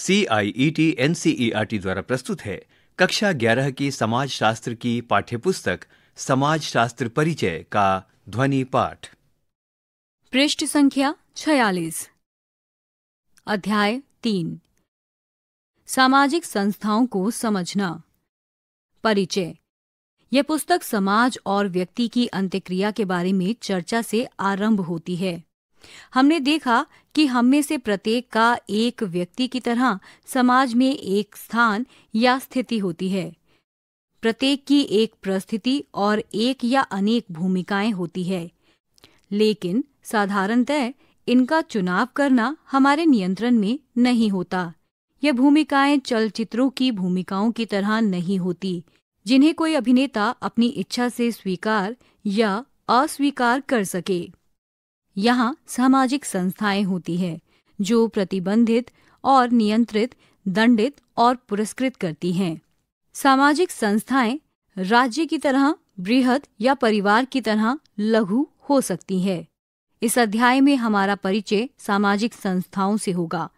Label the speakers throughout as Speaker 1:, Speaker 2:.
Speaker 1: C I E T N C E R T द्वारा प्रस्तुत है कक्षा ग्यारह की समाज शास्त्र की पाठ्यपुस्तक समाज शास्त्र परिचय का ध्वनि पाठ पृष्ठ संख्या छयालीस अध्याय तीन सामाजिक संस्थाओं को समझना परिचय यह पुस्तक समाज और व्यक्ति की अंत्यक्रिया के बारे में चर्चा से आरंभ होती है हमने देखा कि हम में से प्रत्येक का एक व्यक्ति की तरह समाज में एक स्थान या स्थिति होती है प्रत्येक की एक प्रस्थिति और एक या अनेक भूमिकाएं होती है लेकिन साधारणतः इनका चुनाव करना हमारे नियंत्रण में नहीं होता यह भूमिकाएं चलचित्रों की भूमिकाओं की तरह नहीं होती जिन्हें कोई अभिनेता अपनी इच्छा से स्वीकार या अस्वीकार कर सके यहाँ सामाजिक संस्थाएं होती है जो प्रतिबंधित और नियंत्रित दंडित और पुरस्कृत करती हैं सामाजिक संस्थाएं राज्य की तरह बृहद या परिवार की तरह लघु हो सकती है इस अध्याय में हमारा परिचय सामाजिक संस्थाओं से होगा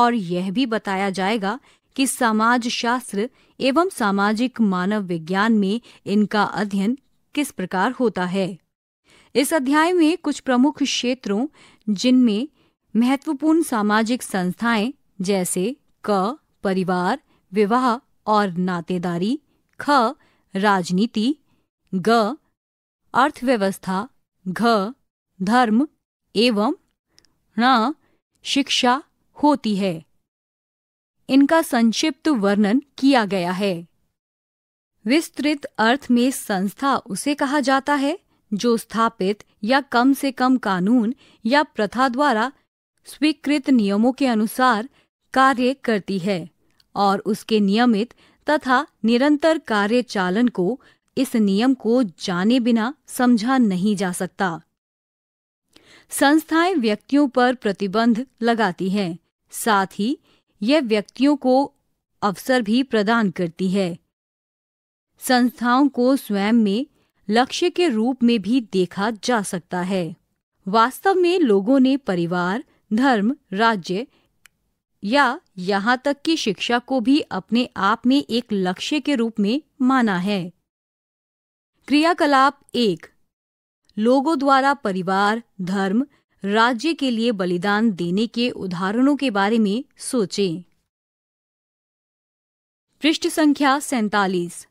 Speaker 1: और यह भी बताया जाएगा कि समाज शास्त्र एवं सामाजिक मानव विज्ञान में इनका अध्ययन किस प्रकार होता है इस अध्याय में कुछ प्रमुख क्षेत्रों जिनमें महत्वपूर्ण सामाजिक संस्थाएं जैसे क परिवार विवाह और नातेदारी ख राजनीति ग अर्थव्यवस्था घ धर्म एवं ण शिक्षा होती है इनका संक्षिप्त वर्णन किया गया है विस्तृत अर्थ में संस्था उसे कहा जाता है जो स्थापित या कम से कम कानून या प्रथा द्वारा स्वीकृत नियमों के अनुसार कार्य करती है और उसके नियमित तथा निरंतर कार्य चालन को इस नियम को जाने बिना समझा नहीं जा सकता संस्थाएं व्यक्तियों पर प्रतिबंध लगाती हैं साथ ही यह व्यक्तियों को अवसर भी प्रदान करती है संस्थाओं को स्वयं में लक्ष्य के रूप में भी देखा जा सकता है वास्तव में लोगों ने परिवार धर्म राज्य या यहाँ तक कि शिक्षा को भी अपने आप में एक लक्ष्य के रूप में माना है क्रियाकलाप एक लोगों द्वारा परिवार धर्म राज्य के लिए बलिदान देने के उदाहरणों के बारे में सोचें पृष्ठ संख्या सैतालीस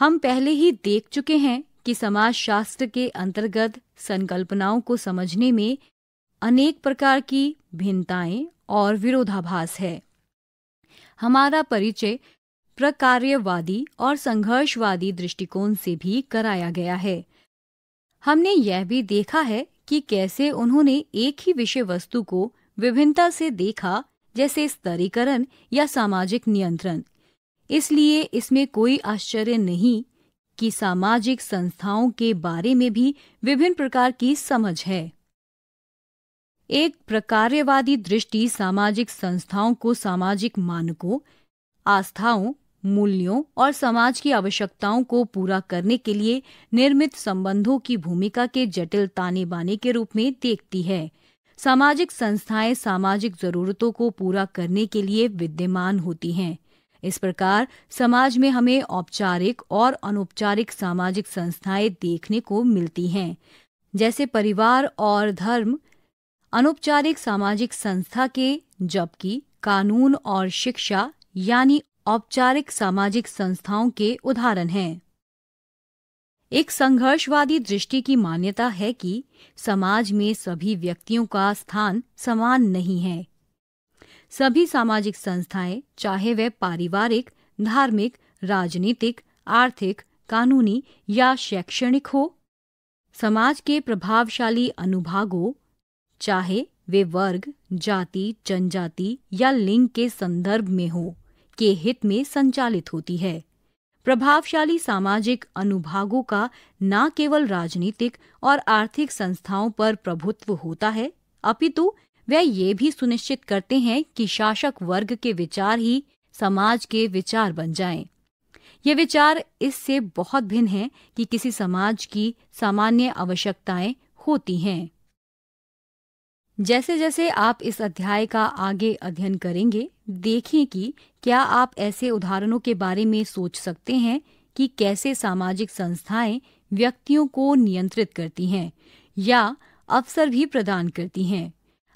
Speaker 1: हम पहले ही देख चुके हैं कि समाज शास्त्र के अंतर्गत संकल्पनाओं को समझने में अनेक प्रकार की भिन्नताएं और विरोधाभास है हमारा परिचय प्रकार्यवादी और संघर्षवादी दृष्टिकोण से भी कराया गया है हमने यह भी देखा है कि कैसे उन्होंने एक ही विषय वस्तु को विभिन्नता से देखा जैसे स्तरीकरण या सामाजिक नियंत्रण इसलिए इसमें कोई आश्चर्य नहीं कि सामाजिक संस्थाओं के बारे में भी विभिन्न प्रकार की समझ है एक प्रकार्यवादी दृष्टि सामाजिक संस्थाओं को सामाजिक मानकों आस्थाओं मूल्यों और समाज की आवश्यकताओं को पूरा करने के लिए निर्मित संबंधों की भूमिका के जटिल ताने बाने के रूप में देखती है सामाजिक संस्थाएं सामाजिक जरूरतों को पूरा करने के लिए विद्यमान होती हैं इस प्रकार समाज में हमें औपचारिक और अनौपचारिक सामाजिक संस्थाएं देखने को मिलती हैं जैसे परिवार और धर्म अनौपचारिक सामाजिक संस्था के जबकि कानून और शिक्षा यानी औपचारिक सामाजिक संस्थाओं के उदाहरण हैं एक संघर्षवादी दृष्टि की मान्यता है कि समाज में सभी व्यक्तियों का स्थान समान नहीं है सभी सामाजिक संस्थाएं चाहे वे पारिवारिक धार्मिक राजनीतिक आर्थिक कानूनी या शैक्षणिक हो समाज के प्रभावशाली अनुभागों चाहे वे वर्ग जाति जनजाति या लिंग के संदर्भ में हो के हित में संचालित होती है प्रभावशाली सामाजिक अनुभागों का न केवल राजनीतिक और आर्थिक संस्थाओं पर प्रभुत्व होता है अपितु तो वह ये भी सुनिश्चित करते हैं कि शासक वर्ग के विचार ही समाज के विचार बन जाएं। ये विचार इससे बहुत भिन्न हैं कि किसी समाज की सामान्य आवश्यकताएं होती हैं जैसे जैसे आप इस अध्याय का आगे अध्ययन करेंगे देखें कि क्या आप ऐसे उदाहरणों के बारे में सोच सकते हैं कि कैसे सामाजिक संस्थाएं व्यक्तियों को नियंत्रित करती हैं या अवसर भी प्रदान करती हैं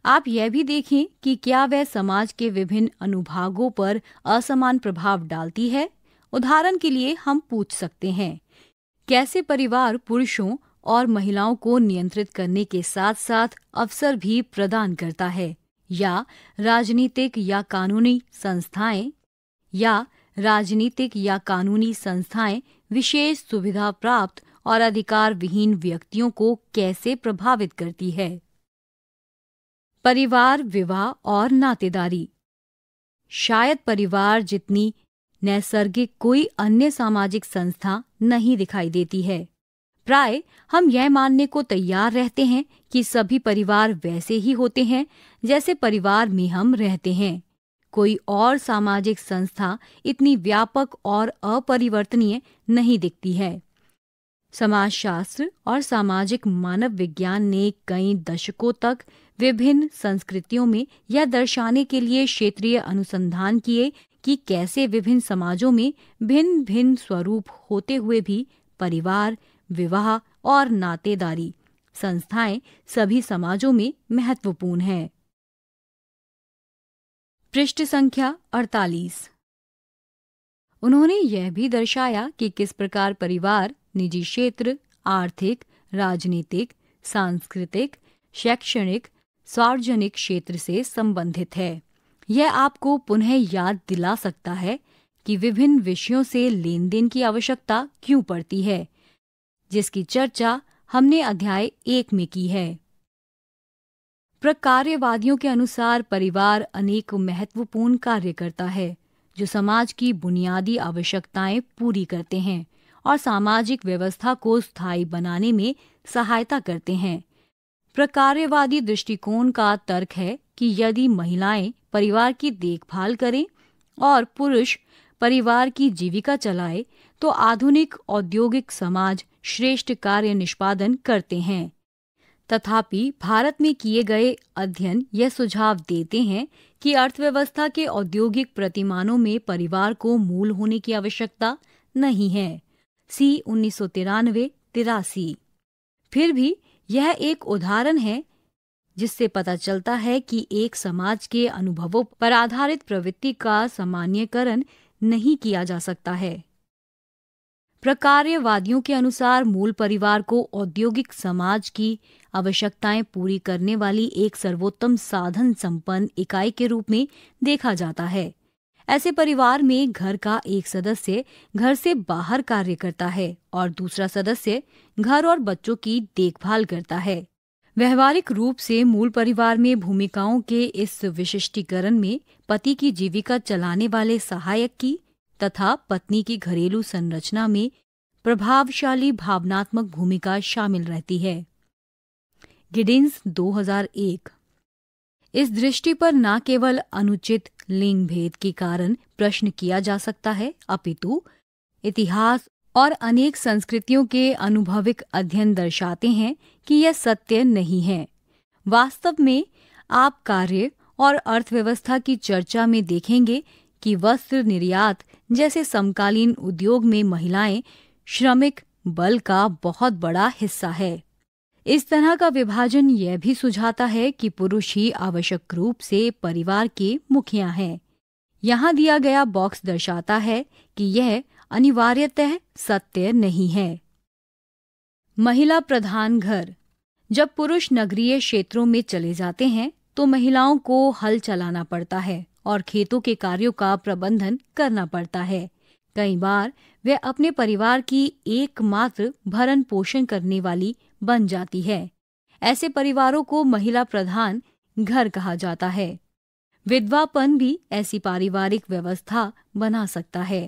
Speaker 1: आप यह भी देखें कि क्या वह समाज के विभिन्न अनुभागों पर असमान प्रभाव डालती है उदाहरण के लिए हम पूछ सकते हैं कैसे परिवार पुरुषों और महिलाओं को नियंत्रित करने के साथ साथ अवसर भी प्रदान करता है या राजनीतिक या कानूनी संस्थाएं या राजनीतिक या कानूनी संस्थाएं विशेष सुविधा प्राप्त और अधिकार विहीन व्यक्तियों को कैसे प्रभावित करती है परिवार विवाह और नातेदारी शायद परिवार जितनी नैसर्गिक कोई अन्य सामाजिक संस्था नहीं दिखाई देती है प्राय हम यह मानने को तैयार रहते हैं कि सभी परिवार वैसे ही होते हैं जैसे परिवार में हम रहते हैं कोई और सामाजिक संस्था इतनी व्यापक और अपरिवर्तनीय नहीं दिखती है समाजशास्त्र और सामाजिक मानव विज्ञान ने कई दशकों तक विभिन्न संस्कृतियों में यह दर्शाने के लिए क्षेत्रीय अनुसंधान किए कि कैसे विभिन्न समाजों में भिन्न भिन्न स्वरूप होते हुए भी परिवार विवाह और नातेदारी संस्थाएं सभी समाजों में महत्वपूर्ण हैं पृष्ठ संख्या 48 उन्होंने यह भी दर्शाया कि किस प्रकार परिवार निजी क्षेत्र आर्थिक राजनीतिक सांस्कृतिक शैक्षणिक सार्वजनिक क्षेत्र से संबंधित है यह आपको पुनः याद दिला सकता है कि विभिन्न विषयों से लेन देन की आवश्यकता क्यों पड़ती है जिसकी चर्चा हमने अध्याय एक में की है प्रकार्यवादियों के अनुसार परिवार अनेक महत्वपूर्ण कार्य करता है जो समाज की बुनियादी आवश्यकताएं पूरी करते हैं और सामाजिक व्यवस्था को स्थायी बनाने में सहायता करते हैं प्रकार्यवादी दृष्टिकोण का तर्क है कि यदि महिलाएं परिवार की देखभाल करें और पुरुष परिवार की जीविका चलाए तो आधुनिक औद्योगिक समाज श्रेष्ठ कार्य निष्पादन करते हैं तथापि भारत में किए गए अध्ययन यह सुझाव देते हैं कि अर्थव्यवस्था के औद्योगिक प्रतिमानों में परिवार को मूल होने की आवश्यकता नहीं है सी उन्नीस सौ तिरानवे तिरासी फिर भी यह एक उदाहरण है जिससे पता चलता है कि एक समाज के अनुभवों पर आधारित प्रवृत्ति का सामान्यकरण नहीं किया जा सकता है प्रकार्यवादियों के अनुसार मूल परिवार को औद्योगिक समाज की आवश्यकताएं पूरी करने वाली एक सर्वोत्तम साधन संपन्न इकाई के रूप में देखा जाता है ऐसे परिवार में घर का एक सदस्य घर से बाहर कार्य करता है और दूसरा सदस्य घर और बच्चों की देखभाल करता है व्यवहारिक रूप से मूल परिवार में भूमिकाओं के इस विशिष्टीकरण में पति की जीविका चलाने वाले सहायक की तथा पत्नी की घरेलू संरचना में प्रभावशाली भावनात्मक भूमिका शामिल रहती है गिडिन्स 2001 इस दृष्टि पर न केवल अनुचित लिंग भेद के कारण प्रश्न किया जा सकता है अपितु इतिहास और अनेक संस्कृतियों के अनुभविक अध्ययन दर्शाते हैं कि यह सत्य नहीं है वास्तव में आप कार्य और अर्थव्यवस्था की चर्चा में देखेंगे कि वस्त्र निर्यात जैसे समकालीन उद्योग में महिलाएं श्रमिक बल का बहुत बड़ा हिस्सा है इस तरह का विभाजन यह भी सुझाता है कि पुरुष ही आवश्यक रूप से परिवार के मुखिया हैं यहाँ दिया गया बॉक्स दर्शाता है कि यह अनिवार्यतः सत्य नहीं है महिला प्रधान घर जब पुरुष नगरीय क्षेत्रों में चले जाते हैं तो महिलाओं को हल चलाना पड़ता है और खेतों के कार्यों का प्रबंधन करना पड़ता है कई बार वे अपने परिवार की एकमात्र भरण पोषण करने वाली बन जाती है ऐसे परिवारों को महिला प्रधान घर कहा जाता है विधवापन भी ऐसी पारिवारिक व्यवस्था बना सकता है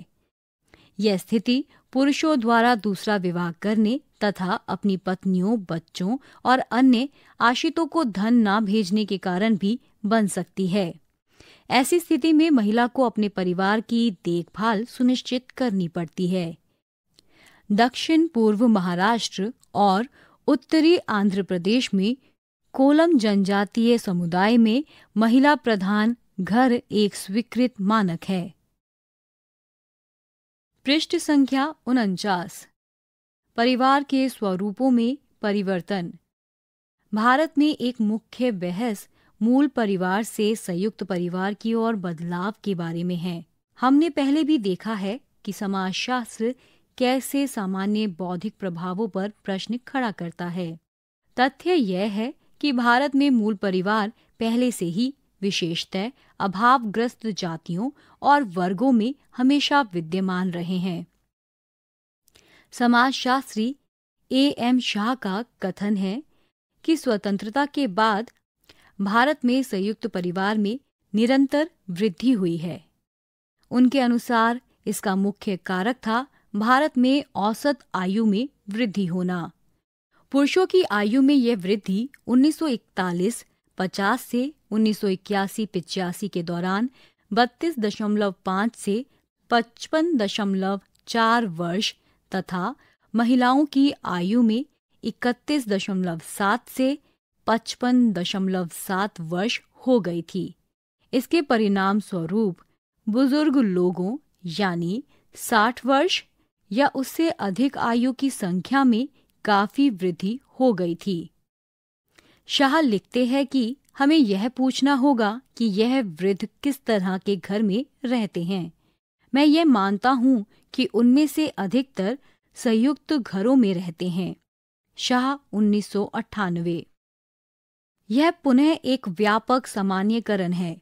Speaker 1: यह स्थिति पुरुषों द्वारा दूसरा विवाह करने तथा अपनी पत्नियों बच्चों और अन्य आश्रितों को धन न भेजने के कारण भी बन सकती है ऐसी स्थिति में महिला को अपने परिवार की देखभाल सुनिश्चित करनी पड़ती है दक्षिण पूर्व महाराष्ट्र और उत्तरी आंध्र प्रदेश में कोलम जनजातीय समुदाय में महिला प्रधान घर एक स्वीकृत मानक है पृष्ठ संख्या उनचास परिवार के स्वरूपों में परिवर्तन भारत में एक मुख्य बहस मूल परिवार से संयुक्त परिवार की ओर बदलाव के बारे में है हमने पहले भी देखा है कि समाजशास्त्र कैसे सामान्य बौद्धिक प्रभावों पर प्रश्न खड़ा करता है तथ्य यह है कि भारत में मूल परिवार पहले से ही विशेषतः अभावग्रस्त जातियों और वर्गों में हमेशा विद्यमान रहे हैं समाजशास्त्री ए एम शाह का कथन है कि स्वतंत्रता के बाद भारत में संयुक्त परिवार में निरंतर वृद्धि हुई है उनके अनुसार इसका मुख्य कारक था भारत में औसत आयु में वृद्धि होना पुरुषों की आयु में यह वृद्धि 1941 50 से उन्नीस सौ इक्यासी के दौरान 32.5 से 55.4 वर्ष तथा महिलाओं की आयु में 31.7 से 55.7 वर्ष हो गई थी इसके परिणाम स्वरूप बुजुर्ग लोगों यानी 60 वर्ष या उससे अधिक आयु की संख्या में काफी वृद्धि हो गई थी शाह लिखते हैं कि हमें यह पूछना होगा कि यह वृद्ध किस तरह के घर में रहते हैं मैं यह मानता हूँ कि उनमें से अधिकतर संयुक्त घरों में रहते हैं शाह उन्नीस यह पुनः एक व्यापक सामान्यकरण है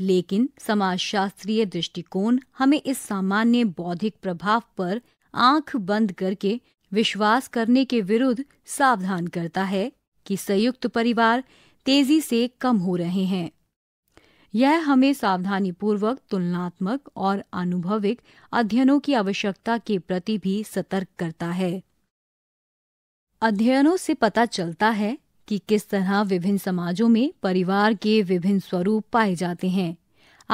Speaker 1: लेकिन समाजशास्त्रीय दृष्टिकोण हमें इस सामान्य बौद्धिक प्रभाव पर आंख बंद करके विश्वास करने के विरुद्ध सावधान करता है कि संयुक्त परिवार तेजी से कम हो रहे हैं यह हमें सावधानीपूर्वक तुलनात्मक और अनुभविक अध्ययनों की आवश्यकता के प्रति भी सतर्क करता है अध्ययनों से पता चलता है कि किस तरह विभिन्न समाजों में परिवार के विभिन्न स्वरूप पाए जाते हैं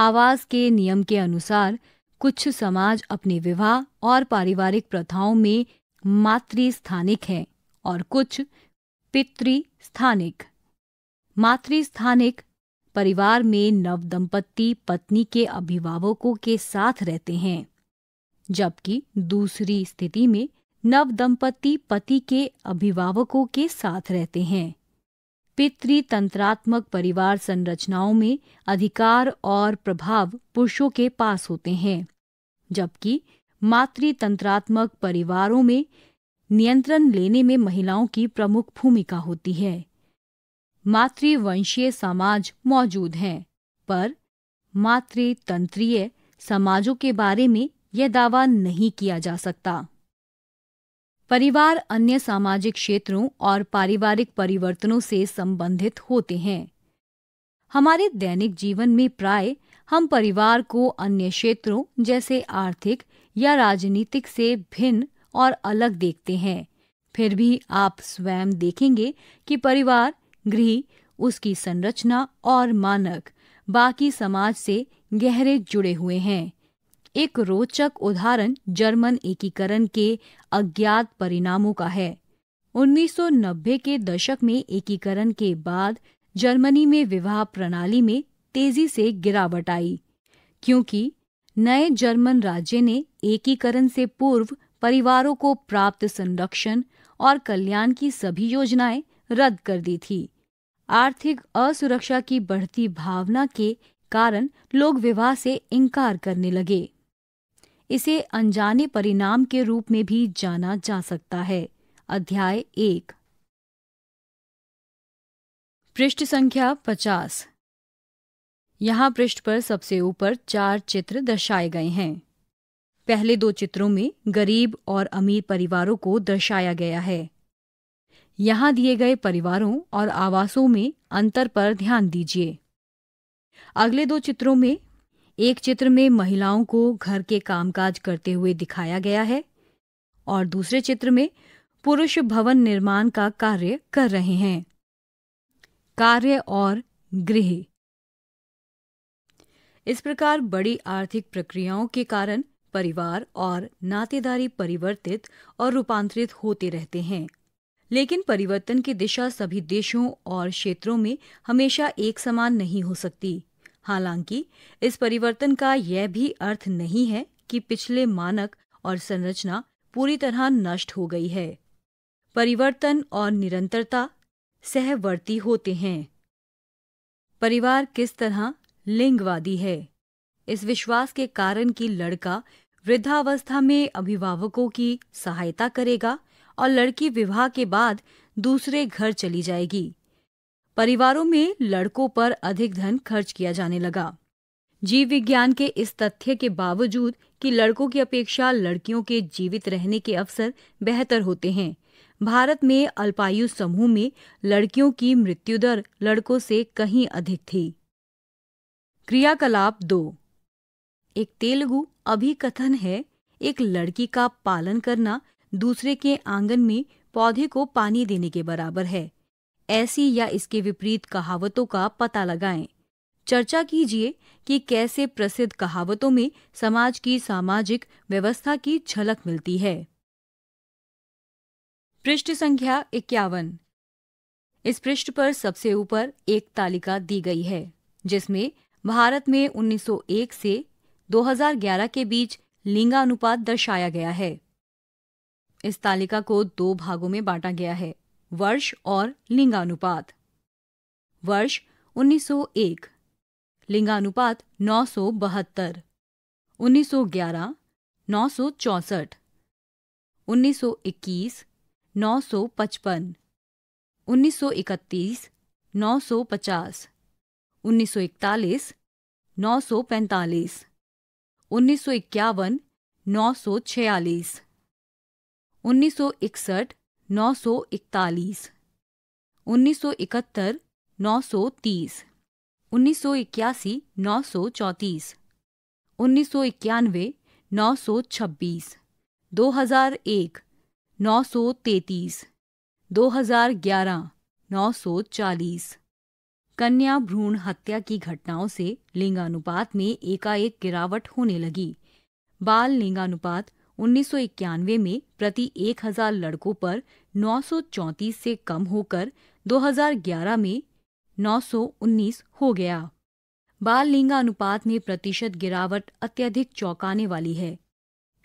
Speaker 1: आवास के नियम के अनुसार कुछ समाज अपने विवाह और पारिवारिक प्रथाओं में मातृ स्थानिक हैं और कुछ पितृ स्थानिक मातृ स्थानिक परिवार में नव दंपत्ति पत्नी के अभिभावकों के साथ रहते हैं जबकि दूसरी स्थिति में नव दंपत्ति पति के अभिभावकों के साथ रहते हैं पितृतंत्रात्मक परिवार संरचनाओं में अधिकार और प्रभाव पुरुषों के पास होते हैं जबकि मातृतंत्रात्मक परिवारों में नियंत्रण लेने में महिलाओं की प्रमुख भूमिका होती है मातृवंशीय समाज मौजूद हैं पर मातृतंत्रीय समाजों के बारे में यह दावा नहीं किया जा सकता परिवार अन्य सामाजिक क्षेत्रों और पारिवारिक परिवर्तनों से संबंधित होते हैं हमारे दैनिक जीवन में प्राय हम परिवार को अन्य क्षेत्रों जैसे आर्थिक या राजनीतिक से भिन्न और अलग देखते हैं फिर भी आप स्वयं देखेंगे कि परिवार गृह उसकी संरचना और मानक बाकी समाज से गहरे जुड़े हुए हैं एक रोचक उदाहरण जर्मन एकीकरण के अज्ञात परिणामों का है 1990 के दशक में एकीकरण के बाद जर्मनी में विवाह प्रणाली में तेजी से गिरावट आई क्योंकि नए जर्मन राज्य ने एकीकरण से पूर्व परिवारों को प्राप्त संरक्षण और कल्याण की सभी योजनाएं रद्द कर दी थी आर्थिक असुरक्षा की बढ़ती भावना के कारण लोग विवाह से इनकार करने लगे इसे अनजाने परिणाम के रूप में भी जाना जा सकता है अध्याय एक पृष्ठ संख्या पचास यहाँ पृष्ठ पर सबसे ऊपर चार चित्र दर्शाए गए हैं पहले दो चित्रों में गरीब और अमीर परिवारों को दर्शाया गया है यहाँ दिए गए परिवारों और आवासों में अंतर पर ध्यान दीजिए अगले दो चित्रों में एक चित्र में महिलाओं को घर के कामकाज करते हुए दिखाया गया है और दूसरे चित्र में पुरुष भवन निर्माण का कार्य कर रहे हैं कार्य और गृह इस प्रकार बड़ी आर्थिक प्रक्रियाओं के कारण परिवार और नातेदारी परिवर्तित और रूपांतरित होते रहते हैं लेकिन परिवर्तन की दिशा सभी देशों और क्षेत्रों में हमेशा एक समान नहीं हो सकती हालांकि इस परिवर्तन का यह भी अर्थ नहीं है कि पिछले मानक और संरचना पूरी तरह नष्ट हो गई है परिवर्तन और निरंतरता सहवर्ती होते हैं परिवार किस तरह लिंगवादी है इस विश्वास के कारण कि लड़का वृद्धावस्था में अभिभावकों की सहायता करेगा और लड़की विवाह के बाद दूसरे घर चली जाएगी परिवारों में लड़कों पर अधिक धन खर्च किया जाने लगा जीव विज्ञान के इस तथ्य के बावजूद कि लड़कों की अपेक्षा लड़कियों के जीवित रहने के अवसर बेहतर होते हैं भारत में अल्पायु समूह में लड़कियों की मृत्यु दर लड़कों से कहीं अधिक थी क्रियाकलाप दो एक तेलुगु अभिकथन है एक लड़की का पालन करना दूसरे के आंगन में पौधे को पानी देने के बराबर है ऐसी या इसके विपरीत कहावतों का पता लगाएं चर्चा कीजिए कि कैसे प्रसिद्ध कहावतों में समाज की सामाजिक व्यवस्था की झलक मिलती है पृष्ठ संख्या इक्यावन इस पृष्ठ पर सबसे ऊपर एक तालिका दी गई है जिसमें भारत में 1901 से 2011 के बीच लिंगानुपात दर्शाया गया है इस तालिका को दो भागों में बांटा गया है वर्ष और लिंगानुपात वर्ष 1901 लिंगानुपात नौ सौ बहत्तर उन्नीस सौ ग्यारह नौ सौ चौसठ उन्नीस सौ इक्कीस नौ सौ पचपन उन्नीस सौ इकतीस नौ सौ पचास उन्नीस सौ इकतालीस नौ सौ पैंतालीस उन्नीस सौ इक्यावन नौ सौ छियालीस उन्नीस सौ इकसठ नौ सौ इकतालीस उन्नीस सौ इक्यासी नौ सौ चौंतीस उन्नीस सौ इक्यानवे नौ सौ छब्बीस दो हजार एक नौ सौ तैतीस दो हजार ग्यारह नौ सौ चालीस कन्या भ्रूण हत्या की घटनाओं से लिंगानुपात में एकाएक गिरावट होने लगी बाल लिंगानुपात उन्नीस में प्रति 1000 लड़कों पर 934 से कम होकर 2011 में 919 हो गया बाल लिंगानुपात में प्रतिशत गिरावट अत्यधिक चौंकाने वाली है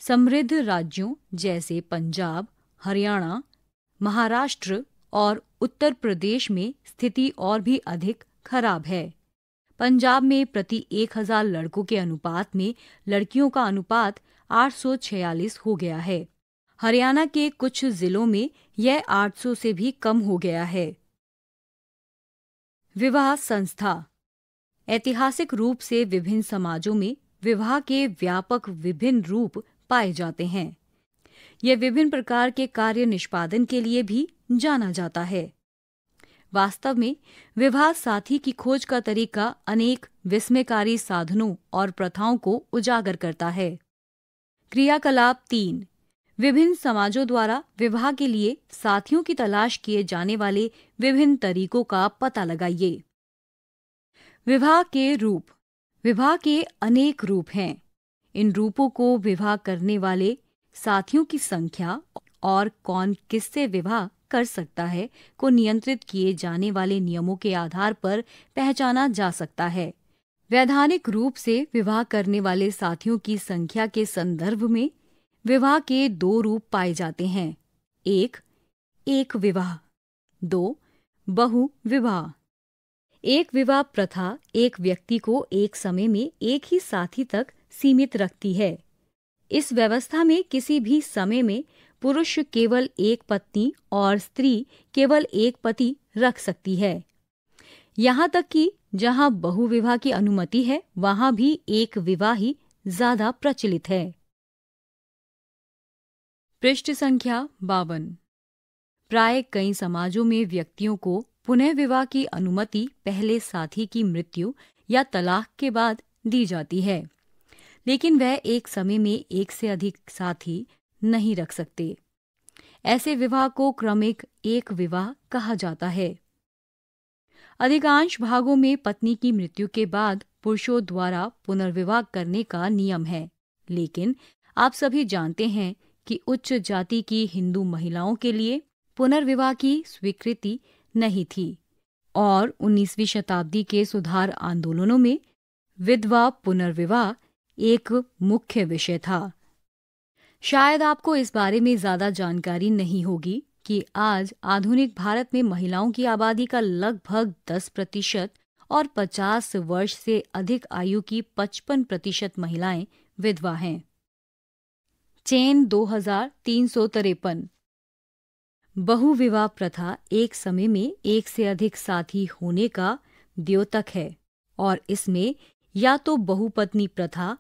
Speaker 1: समृद्ध राज्यों जैसे पंजाब हरियाणा महाराष्ट्र और उत्तर प्रदेश में स्थिति और भी अधिक खराब है पंजाब में प्रति एक हजार लड़कों के अनुपात में लड़कियों का अनुपात 846 हो गया है हरियाणा के कुछ जिलों में यह 800 से भी कम हो गया है विवाह संस्था ऐतिहासिक रूप से विभिन्न समाजों में विवाह के व्यापक विभिन्न रूप पाए जाते हैं यह विभिन्न प्रकार के कार्य निष्पादन के लिए भी जाना जाता है वास्तव में विवाह साथी की खोज का तरीका अनेक विस्मयकारी साधनों और प्रथाओं को उजागर करता है क्रियाकलाप तीन विभिन्न समाजों द्वारा विवाह के लिए साथियों की तलाश किए जाने वाले विभिन्न तरीकों का पता लगाइए विवाह के रूप विवाह के अनेक रूप हैं इन रूपों को विवाह करने वाले साथियों की संख्या और कौन किससे विवाह कर सकता है को नियंत्रित किए जाने वाले नियमों के आधार पर पहचाना जा सकता है वैधानिक रूप से विवाह करने वाले साथियों की संख्या के संदर्भ में विवाह के दो रूप पाए जाते हैं एक एक विवाह दो बहु विवाह एक विवाह प्रथा एक व्यक्ति को एक समय में एक ही साथी तक सीमित रखती है इस व्यवस्था में किसी भी समय में पुरुष केवल एक पत्नी और स्त्री केवल एक पति रख सकती है यहाँ तक कि जहाँ बहुविवाह की अनुमति है वहाँ भी एक विवाह ही ज्यादा प्रचलित है पृष्ठ संख्या बावन प्राय कई समाजों में व्यक्तियों को पुनः विवाह की अनुमति पहले साथी की मृत्यु या तलाक के बाद दी जाती है लेकिन वह एक समय में एक से अधिक साथी नहीं रख सकते ऐसे विवाह को क्रमिक एक विवाह कहा जाता है अधिकांश भागों में पत्नी की मृत्यु के बाद पुरुषों द्वारा पुनर्विवाह करने का नियम है लेकिन आप सभी जानते हैं कि उच्च जाति की हिंदू महिलाओं के लिए पुनर्विवाह की स्वीकृति नहीं थी और 19वीं शताब्दी के सुधार आंदोलनों में विधवा पुनर्विवाह एक मुख्य विषय था शायद आपको इस बारे में ज्यादा जानकारी नहीं होगी कि आज आधुनिक भारत में महिलाओं की आबादी का लगभग 10 प्रतिशत और 50 वर्ष से अधिक आयु की 55 प्रतिशत महिलाएं विधवा हैं चेन दो हजार तीन सौ तिरपन बहुविवाह प्रथा एक समय में एक से अधिक साथी होने का द्योतक है और इसमें या तो बहुपत्नी प्रथा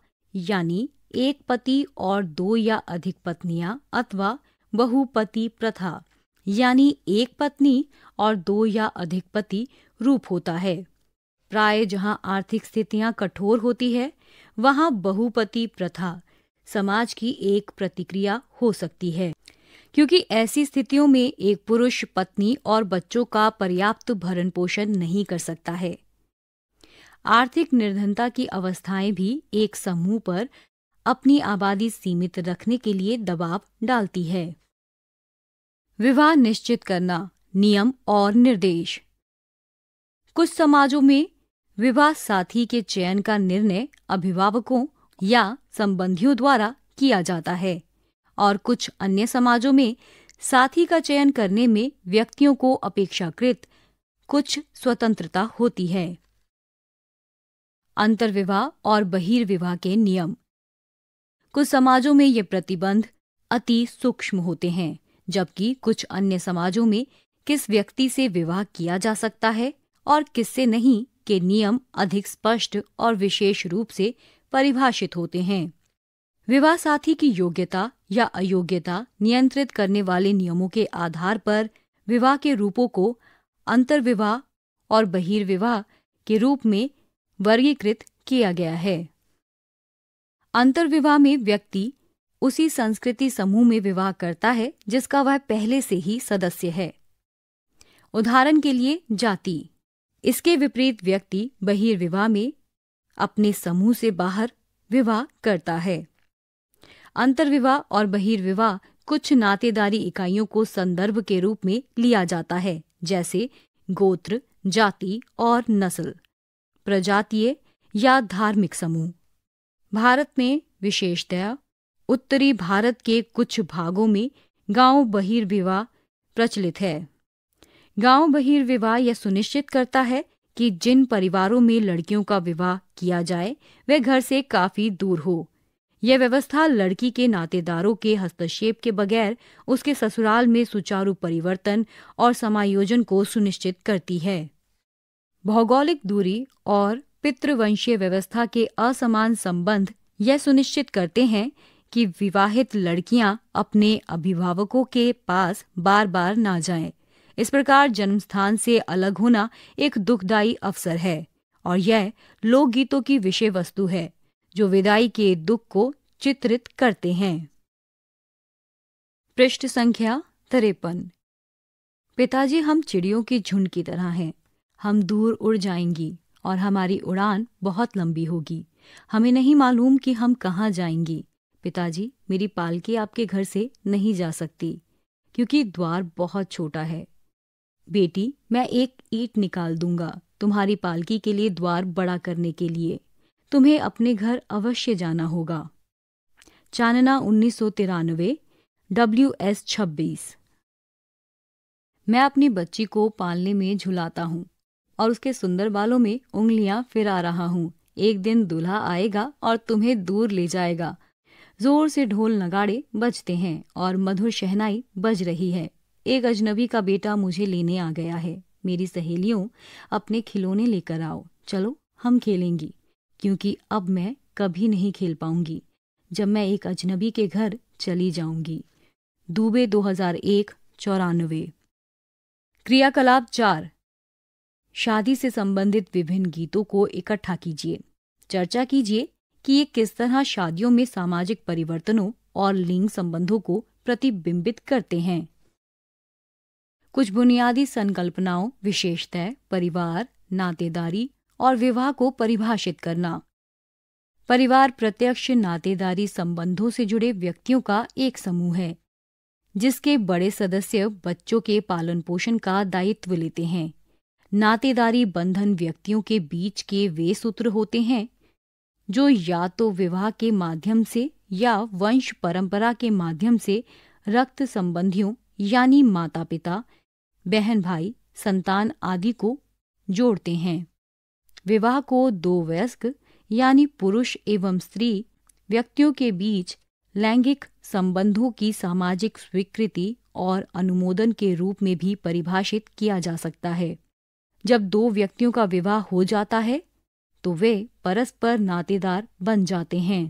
Speaker 1: यानी एक पति और दो या अधिक पत्नियां अथवा बहुपति प्रथा यानी एक पत्नी और दो या अधिक पति रूप होता है प्राय जहां आर्थिक स्थितियां कठोर होती है वहां बहुपति प्रथा समाज की एक प्रतिक्रिया हो सकती है क्योंकि ऐसी स्थितियों में एक पुरुष पत्नी और बच्चों का पर्याप्त भरण पोषण नहीं कर सकता है आर्थिक निर्धनता की अवस्थाएं भी एक समूह पर अपनी आबादी सीमित रखने के लिए दबाव डालती है विवाह निश्चित करना नियम और निर्देश कुछ समाजों में विवाह साथी के चयन का निर्णय अभिभावकों या संबंधियों द्वारा किया जाता है और कुछ अन्य समाजों में साथी का चयन करने में व्यक्तियों को अपेक्षाकृत कुछ स्वतंत्रता होती है अंतर्विवाह और बहिर्विवाह के नियम कुछ समाजों में ये प्रतिबंध अति सूक्ष्म होते हैं जबकि कुछ अन्य समाजों में किस व्यक्ति से विवाह किया जा सकता है और किससे नहीं के नियम अधिक स्पष्ट और विशेष रूप से परिभाषित होते हैं विवाह साथी की योग्यता या अयोग्यता नियंत्रित करने वाले नियमों के आधार पर विवाह के रूपों को अंतर्विवाह और बहिर्विवाह के रूप में वर्गीकृत किया गया है अंतर्विवाह में व्यक्ति उसी संस्कृति समूह में विवाह करता है जिसका वह पहले से ही सदस्य है उदाहरण के लिए जाति इसके विपरीत व्यक्ति बहिर्विवाह में अपने समूह से बाहर विवाह करता है अंतर्विवाह और बहिर्विवाह कुछ नातेदारी इकाइयों को संदर्भ के रूप में लिया जाता है जैसे गोत्र जाति और नस्ल प्रजातीय या धार्मिक समूह भारत में विशेषतया उत्तरी भारत के कुछ भागों में गांव बहिर्विवाह प्रचलित है गांव बहिर्विवाह यह सुनिश्चित करता है कि जिन परिवारों में लड़कियों का विवाह किया जाए वे घर से काफी दूर हो यह व्यवस्था लड़की के नातेदारों के हस्तक्षेप के बगैर उसके ससुराल में सुचारू परिवर्तन और समायोजन को सुनिश्चित करती है भौगोलिक दूरी और पितृवंशीय व्यवस्था के असमान संबंध यह सुनिश्चित करते हैं कि विवाहित लड़कियां अपने अभिभावकों के पास बार बार ना जाएं। इस प्रकार जन्मस्थान से अलग होना एक दुखदायी अवसर है और यह लोकगीतों की विषय वस्तु है जो विदाई के दुख को चित्रित करते हैं पृष्ठ संख्या तिरपन पिताजी हम चिड़ियों के झुंड की तरह हैं हम दूर उड़ जाएंगी और हमारी उड़ान बहुत लंबी होगी हमें नहीं मालूम कि हम कहाँ जाएंगी पिताजी मेरी पालकी आपके घर से नहीं जा सकती क्योंकि द्वार बहुत छोटा है बेटी मैं एक ईट निकाल दूंगा तुम्हारी पालकी के लिए द्वार बड़ा करने के लिए तुम्हें अपने घर अवश्य जाना होगा चानना उन्नीस सौ तिरानवे डब्ल्यू एस छब्बीस मैं अपनी बच्ची को पालने में झुलाता हूँ और उसके सुंदर बालों में उंगलियां फिरा रहा हूँ एक दिन दूल्हा आएगा और तुम्हें दूर ले जाएगा जोर से ढोल नगाड़े बजते हैं और मधुर शहनाई बज रही है एक अजनबी का बेटा मुझे लेने आ गया है मेरी सहेलियों अपने खिलौने लेकर आओ चलो हम खेलेंगी क्योंकि अब मैं कभी नहीं खेल पाऊंगी जब मैं एक अजनबी के घर चली जाऊंगी दुबे 2001 हजार चौरानवे क्रियाकलाप चार शादी से संबंधित विभिन्न गीतों को इकट्ठा कीजिए चर्चा कीजिए कि ये किस तरह शादियों में सामाजिक परिवर्तनों और लिंग संबंधों को प्रतिबिंबित करते हैं कुछ बुनियादी संकल्पनाओं विशेषतः परिवार नातेदारी और विवाह को परिभाषित करना परिवार प्रत्यक्ष नातेदारी संबंधों से जुड़े व्यक्तियों का एक समूह है जिसके बड़े सदस्य बच्चों के पालन पोषण का दायित्व लेते हैं नातेदारी बंधन व्यक्तियों के बीच के वे सूत्र होते हैं जो या तो विवाह के माध्यम से या वंश परंपरा के माध्यम से रक्त संबंधियों यानी माता पिता बहन भाई संतान आदि को जोड़ते हैं विवाह को दो वयस्क यानी पुरुष एवं स्त्री व्यक्तियों के बीच लैंगिक संबंधों की सामाजिक स्वीकृति और अनुमोदन के रूप में भी परिभाषित किया जा सकता है जब दो व्यक्तियों का विवाह हो जाता है तो वे परस्पर नातेदार बन जाते हैं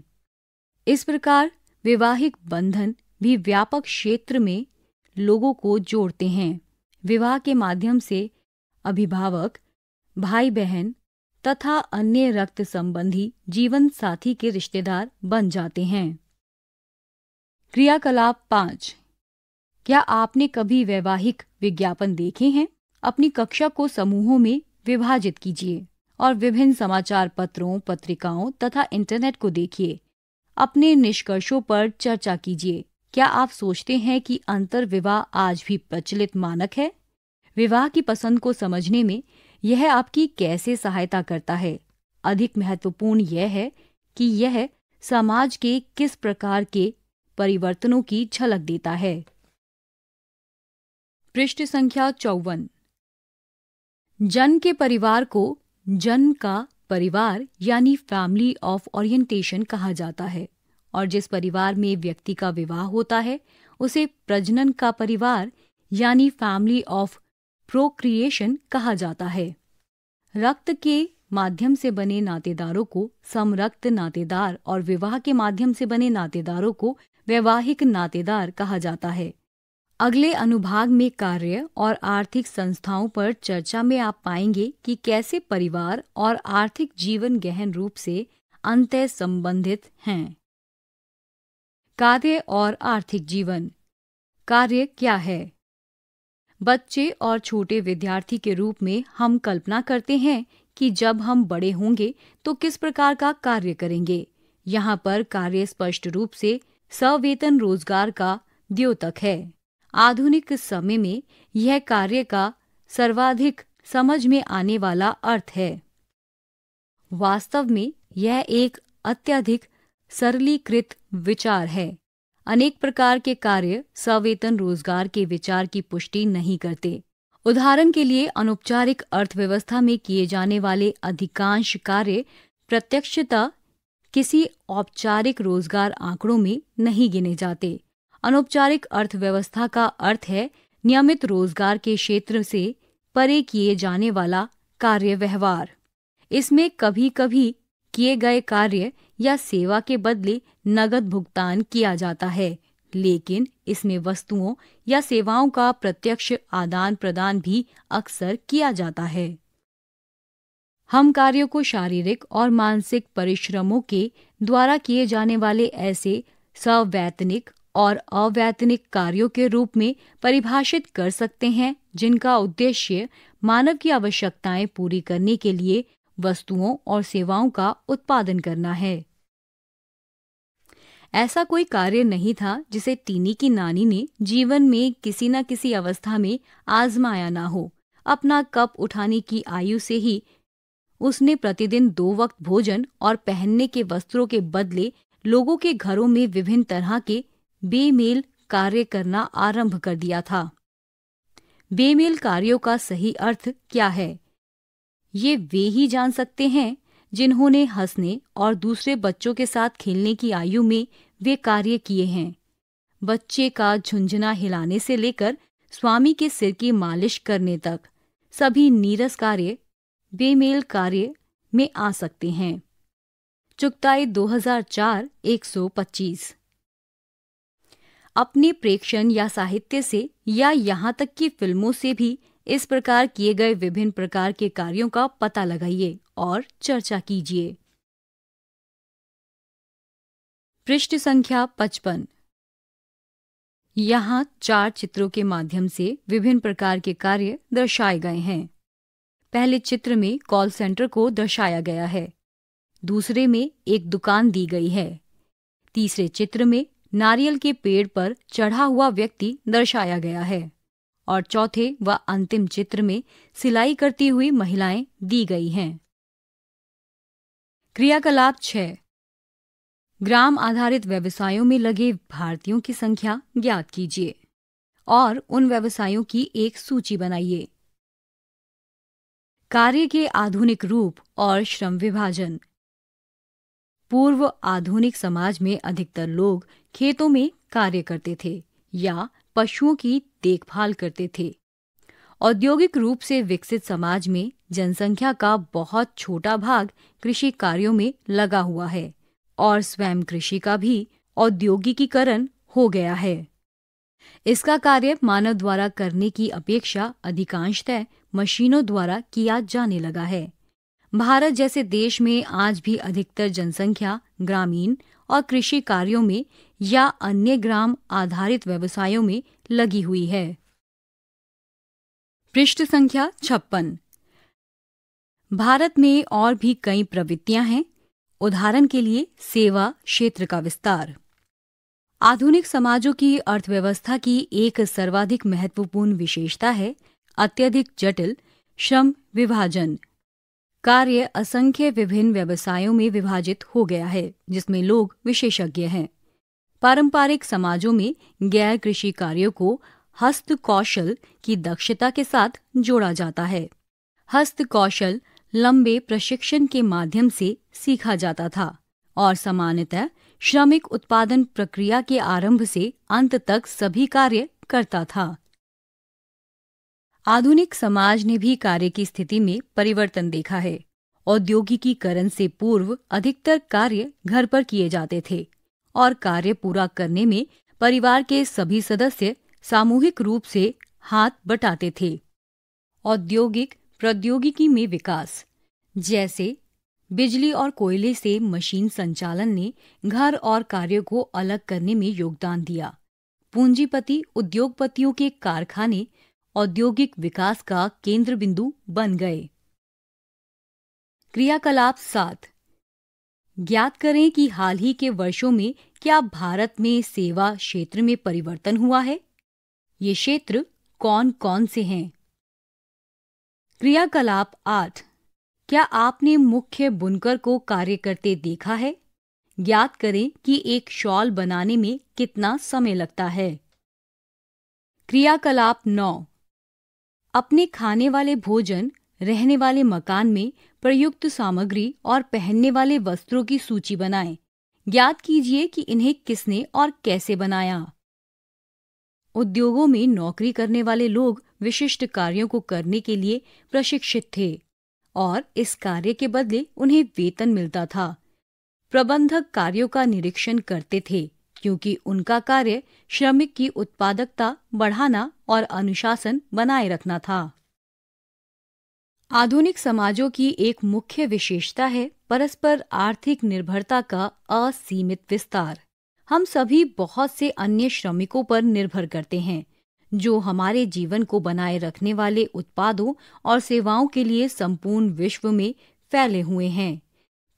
Speaker 1: इस प्रकार विवाहिक बंधन भी व्यापक क्षेत्र में लोगों को जोड़ते हैं विवाह के माध्यम से अभिभावक भाई बहन तथा अन्य रक्त संबंधी जीवन साथी के रिश्तेदार बन जाते हैं क्रियाकलाप पांच क्या आपने कभी वैवाहिक विज्ञापन देखे हैं अपनी कक्षा को समूहों में विभाजित कीजिए और विभिन्न समाचार पत्रों पत्रिकाओं तथा इंटरनेट को देखिए अपने निष्कर्षों पर चर्चा कीजिए क्या आप सोचते हैं कि अंतर विवाह आज भी प्रचलित मानक है विवाह की पसंद को समझने में यह आपकी कैसे सहायता करता है अधिक महत्वपूर्ण यह है कि यह समाज के किस प्रकार के परिवर्तनों की झलक देता है पृष्ठ संख्या चौवन जन के परिवार को जन का परिवार यानी फैमिली ऑफ ओरिएंटेशन कहा जाता है और जिस परिवार में व्यक्ति का विवाह होता है उसे प्रजनन का परिवार यानी फैमिली ऑफ प्रोक्रिएशन कहा जाता है रक्त के माध्यम से बने नातेदारों को समरक्त नातेदार और विवाह के माध्यम से बने नातेदारों को वैवाहिक नातेदार कहा जाता है अगले अनुभाग में कार्य और आर्थिक संस्थाओं पर चर्चा में आप पाएंगे कि कैसे परिवार और आर्थिक जीवन गहन रूप से अंत संबंधित हैं कार्य और आर्थिक जीवन कार्य क्या है बच्चे और छोटे विद्यार्थी के रूप में हम कल्पना करते हैं कि जब हम बड़े होंगे तो किस प्रकार का कार्य करेंगे यहाँ पर कार्य स्पष्ट रूप से सवेतन रोजगार का द्योतक है आधुनिक समय में यह कार्य का सर्वाधिक समझ में आने वाला अर्थ है वास्तव में यह एक अत्यधिक सरलीकृत विचार है अनेक प्रकार के कार्य सवेतन रोजगार के विचार की पुष्टि नहीं करते उदाहरण के लिए अनौपचारिक अर्थव्यवस्था में किए जाने वाले अधिकांश कार्य प्रत्यक्षता किसी औपचारिक रोजगार आंकड़ों में नहीं गिने जाते अनौपचारिक अर्थव्यवस्था का अर्थ है नियमित रोजगार के क्षेत्र से परे किए जाने वाला कार्य व्यवहार इसमें कभी कभी किए गए कार्य या सेवा के बदले नगद भुगतान किया जाता है लेकिन इसमें वस्तुओं या सेवाओं का प्रत्यक्ष आदान प्रदान भी अक्सर किया जाता है हम कार्यों को शारीरिक और मानसिक परिश्रमों के द्वारा किए जाने वाले ऐसे सवैतनिक और अवैतनिक कार्यों के रूप में परिभाषित कर सकते हैं जिनका उद्देश्य मानव की आवश्यकताएं पूरी करने के लिए वस्तुओं और सेवाओं का उत्पादन करना है ऐसा कोई कार्य नहीं था जिसे टीनी की नानी ने जीवन में किसी न किसी अवस्था में आजमाया ना हो अपना कप उठाने की आयु से ही उसने प्रतिदिन दो वक्त भोजन और पहनने के वस्त्रों के बदले लोगों के घरों में विभिन्न तरह के बेमेल कार्य करना आरंभ कर दिया था बेमेल कार्यों का सही अर्थ क्या है ये वे ही जान सकते हैं जिन्होंने हंसने और दूसरे बच्चों के साथ खेलने की आयु में वे कार्य किए हैं बच्चे का झुंझुना हिलाने से लेकर स्वामी के सिर की मालिश करने तक सभी नीरस कार्य बेमेल कार्य में आ सकते हैं चुकताई 2004 125 अपने प्रेक्षण या साहित्य से या यहाँ तक की फिल्मों से भी इस प्रकार किए गए विभिन्न प्रकार के कार्यों का पता लगाइए और चर्चा कीजिए पृष्ठ संख्या पचपन यहाँ चार चित्रों के माध्यम से विभिन्न प्रकार के कार्य दर्शाए गए हैं पहले चित्र में कॉल सेंटर को दर्शाया गया है दूसरे में एक दुकान दी गई है तीसरे चित्र में नारियल के पेड़ पर चढ़ा हुआ व्यक्ति दर्शाया गया है और चौथे व अंतिम चित्र में सिलाई करती हुई महिलाएं दी गई हैं क्रियाकलाप छ ग्राम आधारित व्यवसायों में लगे भारतीयों की संख्या ज्ञात कीजिए और उन व्यवसायों की एक सूची बनाइए कार्य के आधुनिक रूप और श्रम विभाजन पूर्व आधुनिक समाज में अधिकतर लोग खेतों में कार्य करते थे या पशुओं की देखभाल करते थे औद्योगिक रूप से विकसित समाज में जनसंख्या का बहुत छोटा भाग कृषि कार्यों में लगा हुआ है और स्वयं कृषि का भी औद्योगिकीकरण हो गया है इसका कार्य मानव द्वारा करने की अपेक्षा अधिकांशतः मशीनों द्वारा किया जाने लगा है भारत जैसे देश में आज भी अधिकतर जनसंख्या ग्रामीण और कृषि कार्यों में या अन्य ग्राम आधारित व्यवसायों में लगी हुई है पृष्ठ संख्या छप्पन भारत में और भी कई प्रवृत्तियां हैं उदाहरण के लिए सेवा क्षेत्र का विस्तार आधुनिक समाजों की अर्थव्यवस्था की एक सर्वाधिक महत्वपूर्ण विशेषता है अत्यधिक जटिल श्रम विभाजन कार्य असंख्य विभिन्न व्यवसायों में विभाजित हो गया है जिसमें लोग विशेषज्ञ हैं पारंपरिक समाजों में गैर कृषि कार्यों को हस्त कौशल की दक्षता के साथ जोड़ा जाता है हस्त कौशल लंबे प्रशिक्षण के माध्यम से सीखा जाता था और सामान्यतः श्रमिक उत्पादन प्रक्रिया के आरंभ से अंत तक सभी कार्य करता था आधुनिक समाज ने भी कार्य की स्थिति में परिवर्तन देखा है औद्योगिकीकरण से पूर्व अधिकतर कार्य घर पर किए जाते थे और कार्य पूरा करने में परिवार के सभी सदस्य सामूहिक रूप से हाथ बटाते थे औद्योगिक प्रौद्योगिकी में विकास जैसे बिजली और कोयले से मशीन संचालन ने घर और कार्य को अलग करने में योगदान दिया पूंजीपति उद्योगपतियों के कारखाने औद्योगिक विकास का केंद्र बिंदु बन गए क्रियाकलाप सात ज्ञात करें कि हाल ही के वर्षों में क्या भारत में सेवा क्षेत्र में परिवर्तन हुआ है ये क्षेत्र कौन कौन से हैं क्रियाकलाप आठ क्या आपने मुख्य बुनकर को कार्य करते देखा है ज्ञात करें कि एक शॉल बनाने में कितना समय लगता है क्रियाकलाप नौ अपने खाने वाले भोजन रहने वाले मकान में प्रयुक्त सामग्री और पहनने वाले वस्त्रों की सूची बनाएं। ज्ञात कीजिए कि इन्हें किसने और कैसे बनाया उद्योगों में नौकरी करने वाले लोग विशिष्ट कार्यों को करने के लिए प्रशिक्षित थे और इस कार्य के बदले उन्हें वेतन मिलता था प्रबंधक कार्यों का निरीक्षण करते थे क्योंकि उनका कार्य श्रमिक की उत्पादकता बढ़ाना और अनुशासन बनाए रखना था आधुनिक समाजों की एक मुख्य विशेषता है परस्पर आर्थिक निर्भरता का असीमित विस्तार हम सभी बहुत से अन्य श्रमिकों पर निर्भर करते हैं जो हमारे जीवन को बनाए रखने वाले उत्पादों और सेवाओं के लिए संपूर्ण विश्व में फैले हुए हैं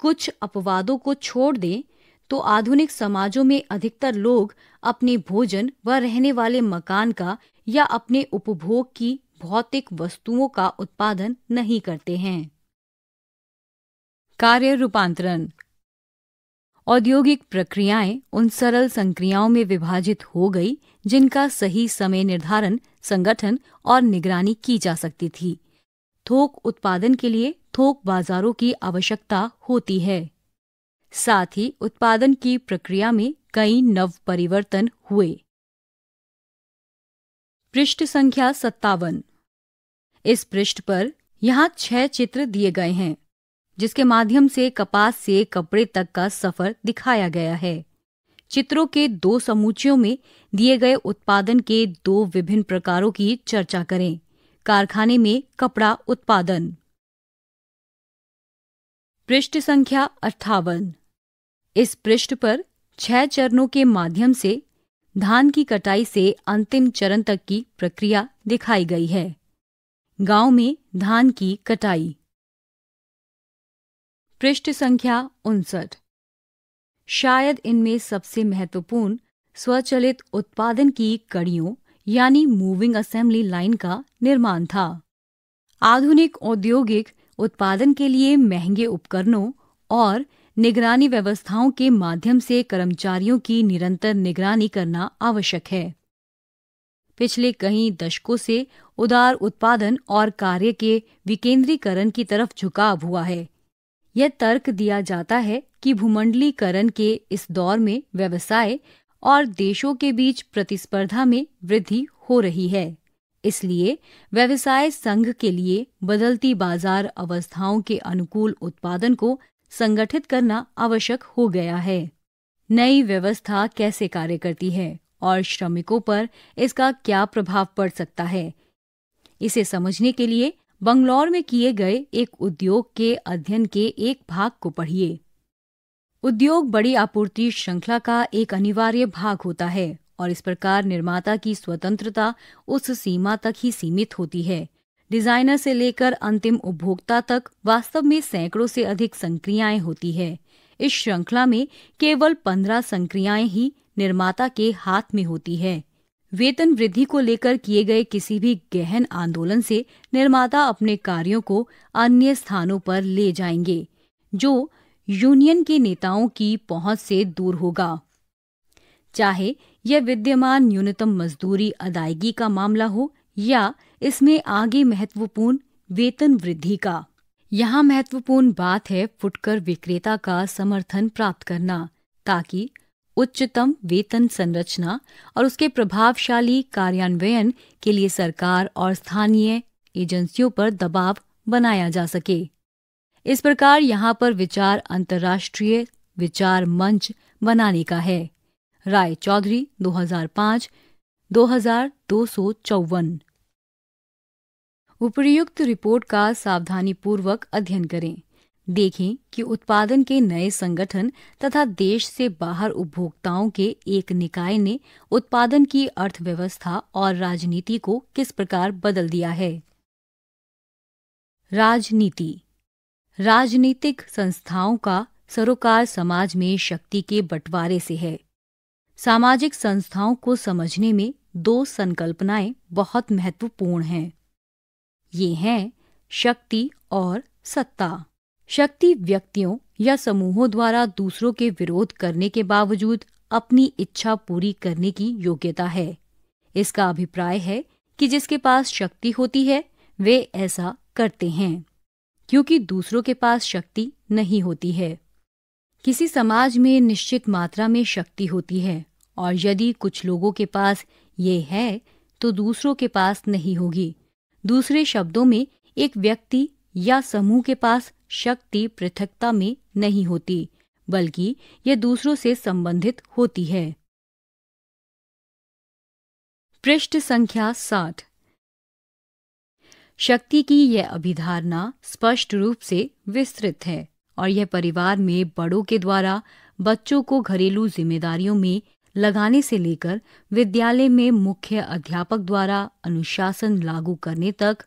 Speaker 1: कुछ अपवादों को छोड़ दें तो आधुनिक समाजों में अधिकतर लोग अपने भोजन व रहने वाले मकान का या अपने उपभोग की भौतिक वस्तुओं का उत्पादन नहीं करते हैं कार्य रूपांतरण औद्योगिक प्रक्रियाएं उन सरल संक्रियाओं में विभाजित हो गई जिनका सही समय निर्धारण संगठन और निगरानी की जा सकती थी थोक उत्पादन के लिए थोक बाजारों की आवश्यकता होती है साथ ही उत्पादन की प्रक्रिया में कई नव परिवर्तन हुए पृष्ठ संख्या सत्तावन इस पृष्ठ पर यहाँ छह चित्र दिए गए हैं जिसके माध्यम से कपास से कपड़े तक का सफर दिखाया गया है चित्रों के दो समूचियों में दिए गए उत्पादन के दो विभिन्न प्रकारों की चर्चा करें कारखाने में कपड़ा उत्पादन पृष्ठ संख्या अट्ठावन इस पृष्ठ पर छह चरणों के माध्यम से धान की कटाई से अंतिम चरण तक की प्रक्रिया दिखाई गई है गांव में धान की कटाई पृष्ठ संख्या उनसठ शायद इनमें सबसे महत्वपूर्ण स्वचलित उत्पादन की कड़ियों यानी मूविंग असेंबली लाइन का निर्माण था आधुनिक औद्योगिक उत्पादन के लिए महंगे उपकरणों और निगरानी व्यवस्थाओं के माध्यम से कर्मचारियों की निरंतर निगरानी करना आवश्यक है पिछले कई दशकों से उदार उत्पादन और कार्य के विकेंद्रीकरण की तरफ झुकाव हुआ है यह तर्क दिया जाता है कि भूमंडलीकरण के इस दौर में व्यवसाय और देशों के बीच प्रतिस्पर्धा में वृद्धि हो रही है इसलिए व्यवसाय संघ के लिए बदलती बाजार अवस्थाओं के अनुकूल उत्पादन को संगठित करना आवश्यक हो गया है नई व्यवस्था कैसे कार्य करती है और श्रमिकों पर इसका क्या प्रभाव पड़ सकता है इसे समझने के लिए बंगलौर में किए गए एक उद्योग के अध्ययन के एक भाग को पढ़िए उद्योग बड़ी आपूर्ति श्रृंखला का एक अनिवार्य भाग होता है और इस प्रकार निर्माता की स्वतंत्रता उस सीमा तक ही सीमित होती है डिजाइनर से लेकर अंतिम उपभोक्ता तक वास्तव में सैकड़ों से अधिक संक्रियाएं होती है इस श्रृंखला में केवल पंद्रह संक्रियाएं ही निर्माता के हाथ में होती है वेतन वृद्धि को लेकर किए गए किसी भी गहन आंदोलन से निर्माता अपने कार्यों को अन्य स्थानों पर ले जाएंगे जो यूनियन के नेताओं की पहुंच से दूर होगा चाहे यह विद्यमान न्यूनतम मजदूरी अदायगी का मामला हो या इसमें आगे महत्वपूर्ण वेतन वृद्धि का यहाँ महत्वपूर्ण बात है फुटकर विक्रेता का समर्थन प्राप्त करना ताकि उच्चतम वेतन संरचना और उसके प्रभावशाली कार्यान्वयन के लिए सरकार और स्थानीय एजेंसियों पर दबाव बनाया जा सके इस प्रकार यहाँ पर विचार अंतर्राष्ट्रीय विचार मंच बनाने का है राय चौधरी 2005 2254 उपर्युक्त रिपोर्ट का सावधानीपूर्वक अध्ययन करें देखें कि उत्पादन के नए संगठन तथा देश से बाहर उपभोक्ताओं के एक निकाय ने उत्पादन की अर्थव्यवस्था और राजनीति को किस प्रकार बदल दिया है राजनीति राजनीतिक संस्थाओं का सरोकार समाज में शक्ति के बंटवारे से है सामाजिक संस्थाओं को समझने में दो संकल्पनाएं बहुत महत्वपूर्ण हैं ये हैं शक्ति और सत्ता शक्ति व्यक्तियों या समूहों द्वारा दूसरों के विरोध करने के बावजूद अपनी इच्छा पूरी करने की योग्यता है इसका अभिप्राय है कि जिसके पास शक्ति होती है वे ऐसा करते हैं क्योंकि दूसरों के पास शक्ति नहीं होती है किसी समाज में निश्चित मात्रा में शक्ति होती है और यदि कुछ लोगों के पास ये है तो दूसरों के पास नहीं होगी दूसरे शब्दों में एक व्यक्ति या समूह के पास शक्ति पृथकता में नहीं होती बल्कि यह दूसरों से संबंधित होती है पृष्ठ संख्या साठ शक्ति की यह अभिधारणा स्पष्ट रूप से विस्तृत है और यह परिवार में बड़ों के द्वारा बच्चों को घरेलू जिम्मेदारियों में लगाने से लेकर विद्यालय में मुख्य अध्यापक द्वारा अनुशासन लागू करने तक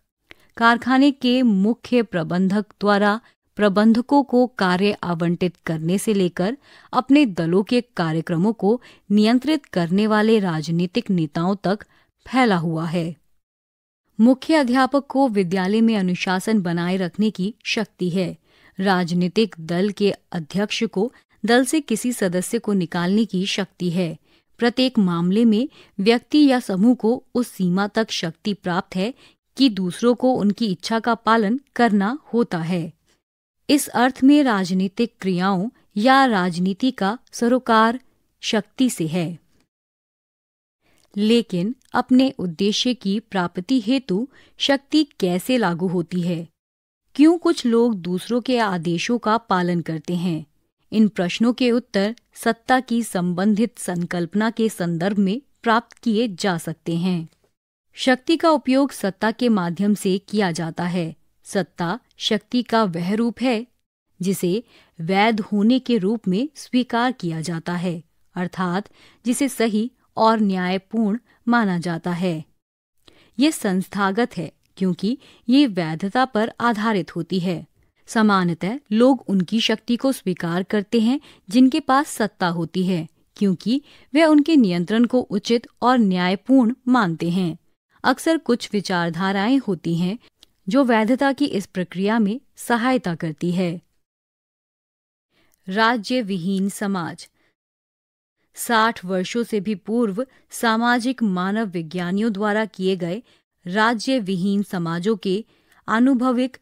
Speaker 1: कारखाने के मुख्य प्रबंधक द्वारा प्रबंधकों को कार्य आवंटित करने से लेकर अपने दलों के कार्यक्रमों को नियंत्रित करने वाले राजनीतिक नेताओं तक फैला हुआ है मुख्य अध्यापक को विद्यालय में अनुशासन बनाए रखने की शक्ति है राजनीतिक दल के अध्यक्ष को दल से किसी सदस्य को निकालने की शक्ति है प्रत्येक मामले में व्यक्ति या समूह को उस सीमा तक शक्ति प्राप्त है कि दूसरों को उनकी इच्छा का पालन करना होता है इस अर्थ में राजनीतिक क्रियाओं या राजनीति का सरोकार शक्ति से है लेकिन अपने उद्देश्य की प्राप्ति हेतु शक्ति कैसे लागू होती है क्यों कुछ लोग दूसरों के आदेशों का पालन करते हैं इन प्रश्नों के उत्तर सत्ता की संबंधित संकल्पना के संदर्भ में प्राप्त किए जा सकते हैं शक्ति का उपयोग सत्ता के माध्यम से किया जाता है सत्ता शक्ति का वह रूप है जिसे वैध होने के रूप में स्वीकार किया जाता है अर्थात जिसे सही और न्यायपूर्ण माना जाता है ये संस्थागत है क्योंकि ये वैधता पर आधारित होती है सामान्यतः लोग उनकी शक्ति को स्वीकार करते हैं जिनके पास सत्ता होती है क्योंकि वे उनके नियंत्रण को उचित और न्यायपूर्ण मानते हैं अक्सर कुछ विचारधाराएं होती हैं जो वैधता की इस प्रक्रिया में सहायता करती है राज्य विहीन समाज साठ वर्षों से भी पूर्व सामाजिक मानव विज्ञानियों द्वारा किए गए राज्य विहीन समाजों के आनुभविक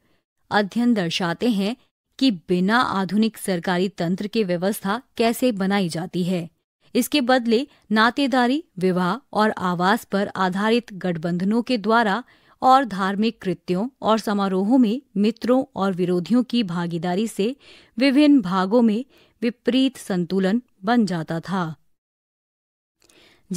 Speaker 1: अध्ययन दर्शाते हैं कि बिना आधुनिक सरकारी तंत्र के व्यवस्था कैसे बनाई जाती है इसके बदले नातेदारी विवाह और आवास पर आधारित गठबंधनों के द्वारा और धार्मिक कृत्यों और समारोहों में मित्रों और विरोधियों की भागीदारी से विभिन्न भागों में विपरीत संतुलन बन जाता था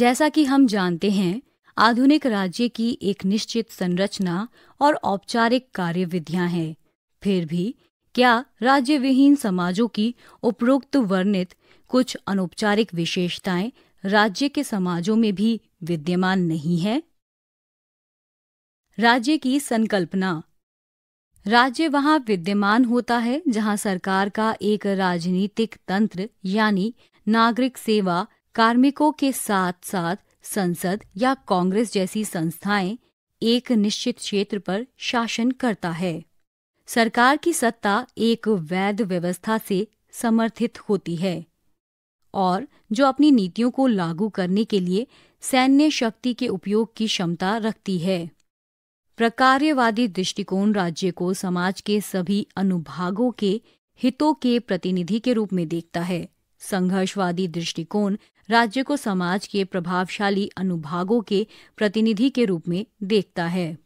Speaker 1: जैसा कि हम जानते हैं आधुनिक राज्य की एक निश्चित संरचना और औपचारिक कार्य कार्यविधियां हैं फिर भी क्या राज्य विहीन समाजों की उपरोक्त वर्णित कुछ अनौपचारिक विशेषताएं राज्य के समाजों में भी विद्यमान नहीं है राज्य की संकल्पना राज्य वहां विद्यमान होता है जहां सरकार का एक राजनीतिक तंत्र यानी नागरिक सेवा कार्मिकों के साथ साथ संसद या कांग्रेस जैसी संस्थाएं एक निश्चित क्षेत्र पर शासन करता है सरकार की सत्ता एक वैध व्यवस्था से समर्थित होती है और जो अपनी नीतियों को लागू करने के लिए सैन्य शक्ति के उपयोग की क्षमता रखती है प्रकार्यवादी दृष्टिकोण राज्य को समाज के सभी अनुभागों के हितों के प्रतिनिधि के रूप में देखता है संघर्षवादी दृष्टिकोण राज्य को समाज के प्रभावशाली अनुभागों के प्रतिनिधि के रूप में देखता है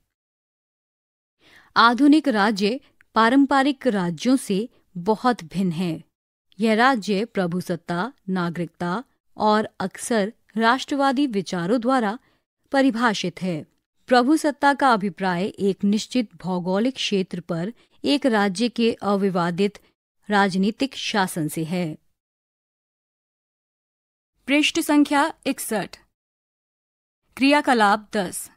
Speaker 1: आधुनिक राज्य पारंपरिक राज्यों से बहुत भिन्न है यह राज्य प्रभुसत्ता नागरिकता और अक्सर राष्ट्रवादी विचारों द्वारा परिभाषित है प्रभुसत्ता का अभिप्राय एक निश्चित भौगोलिक क्षेत्र पर एक राज्य के अविवादित राजनीतिक शासन से है पृष्ठ संख्या इकसठ क्रियाकलाप दस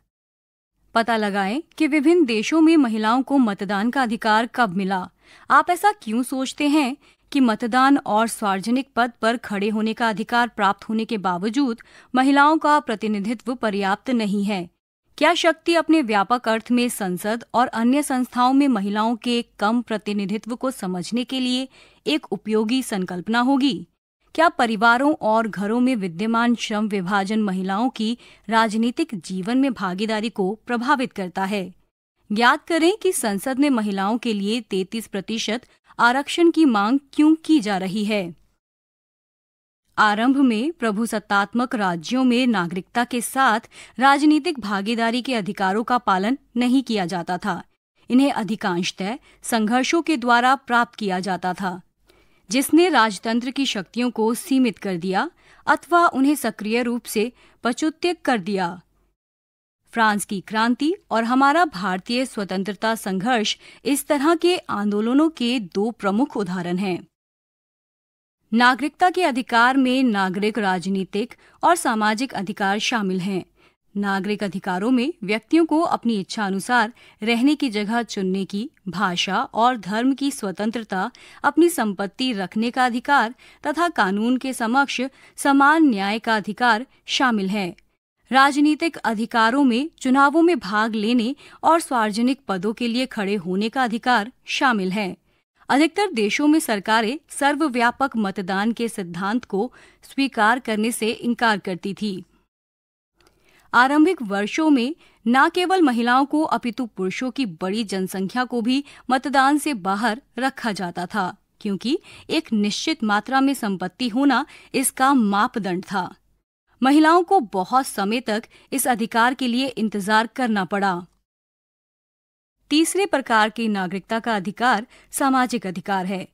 Speaker 1: पता लगाएं कि विभिन्न देशों में महिलाओं को मतदान का अधिकार कब मिला आप ऐसा क्यों सोचते हैं कि मतदान और सार्वजनिक पद पर खड़े होने का अधिकार प्राप्त होने के बावजूद महिलाओं का प्रतिनिधित्व पर्याप्त नहीं है क्या शक्ति अपने व्यापक अर्थ में संसद और अन्य संस्थाओं में महिलाओं के कम प्रतिनिधित्व को समझने के लिए एक उपयोगी संकल्पना होगी क्या परिवारों और घरों में विद्यमान श्रम विभाजन महिलाओं की राजनीतिक जीवन में भागीदारी को प्रभावित करता है ज्ञात करें कि संसद में महिलाओं के लिए 33 प्रतिशत आरक्षण की मांग क्यों की जा रही है आरंभ में प्रभु सत्तात्मक राज्यों में नागरिकता के साथ राजनीतिक भागीदारी के अधिकारों का पालन नहीं किया जाता था इन्हें अधिकांशतः संघर्षों के द्वारा प्राप्त किया जाता था जिसने राजतंत्र की शक्तियों को सीमित कर दिया अथवा उन्हें सक्रिय रूप से पचुत्य कर दिया फ्रांस की क्रांति और हमारा भारतीय स्वतंत्रता संघर्ष इस तरह के आंदोलनों के दो प्रमुख उदाहरण हैं नागरिकता के अधिकार में नागरिक राजनीतिक और सामाजिक अधिकार शामिल हैं नागरिक अधिकारों में व्यक्तियों को अपनी इच्छा अनुसार रहने की जगह चुनने की भाषा और धर्म की स्वतंत्रता अपनी संपत्ति रखने का अधिकार तथा कानून के समक्ष समान न्याय का अधिकार शामिल है राजनीतिक अधिकारों में चुनावों में भाग लेने और सार्वजनिक पदों के लिए खड़े होने का अधिकार शामिल है अधिकतर देशों में सरकारें सर्वव्यापक मतदान के सिद्धांत को स्वीकार करने से इनकार करती थी आरंभिक वर्षों में न केवल महिलाओं को अपितु पुरुषों की बड़ी जनसंख्या को भी मतदान से बाहर रखा जाता था क्योंकि एक निश्चित मात्रा में संपत्ति होना इसका मापदंड था महिलाओं को बहुत समय तक इस अधिकार के लिए इंतजार करना पड़ा तीसरे प्रकार की नागरिकता का अधिकार सामाजिक अधिकार है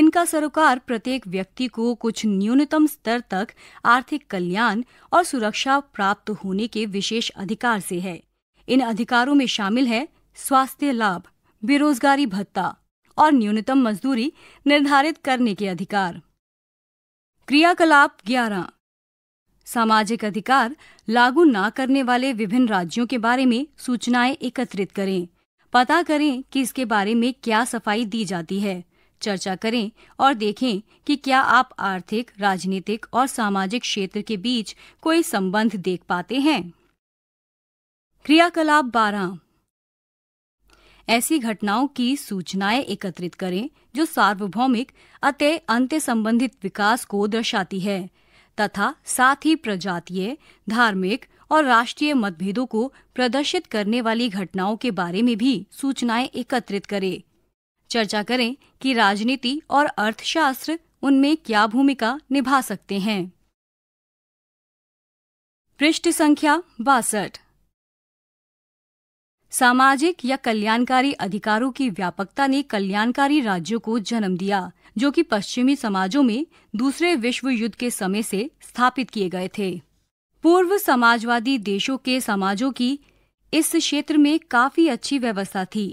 Speaker 1: इनका सरोकार प्रत्येक व्यक्ति को कुछ न्यूनतम स्तर तक आर्थिक कल्याण और सुरक्षा प्राप्त होने के विशेष अधिकार से है इन अधिकारों में शामिल है स्वास्थ्य लाभ बेरोजगारी भत्ता और न्यूनतम मजदूरी निर्धारित करने के अधिकार क्रियाकलाप ग्यारह सामाजिक अधिकार लागू न करने वाले विभिन्न राज्यों के बारे में सूचनाएं एकत्रित करें पता करें कि इसके बारे में क्या सफाई दी जाती है चर्चा करें और देखें कि क्या आप आर्थिक राजनीतिक और सामाजिक क्षेत्र के बीच कोई संबंध देख पाते हैं क्रियाकलाप बारह ऐसी घटनाओं की सूचनाएं एकत्रित करें जो सार्वभौमिक अत्य अंत्य संबंधित विकास को दर्शाती है तथा साथ ही प्रजातीय धार्मिक और राष्ट्रीय मतभेदों को प्रदर्शित करने वाली घटनाओं के बारे में भी सूचनाएं एकत्रित करें चर्चा करें कि राजनीति और अर्थशास्त्र उनमें क्या भूमिका निभा सकते हैं पृष्ठ संख्या बासठ सामाजिक या कल्याणकारी अधिकारों की व्यापकता ने कल्याणकारी राज्यों को जन्म दिया जो कि पश्चिमी समाजों में दूसरे विश्व युद्ध के समय से स्थापित किए गए थे पूर्व समाजवादी देशों के समाजों की इस क्षेत्र में काफी अच्छी व्यवस्था थी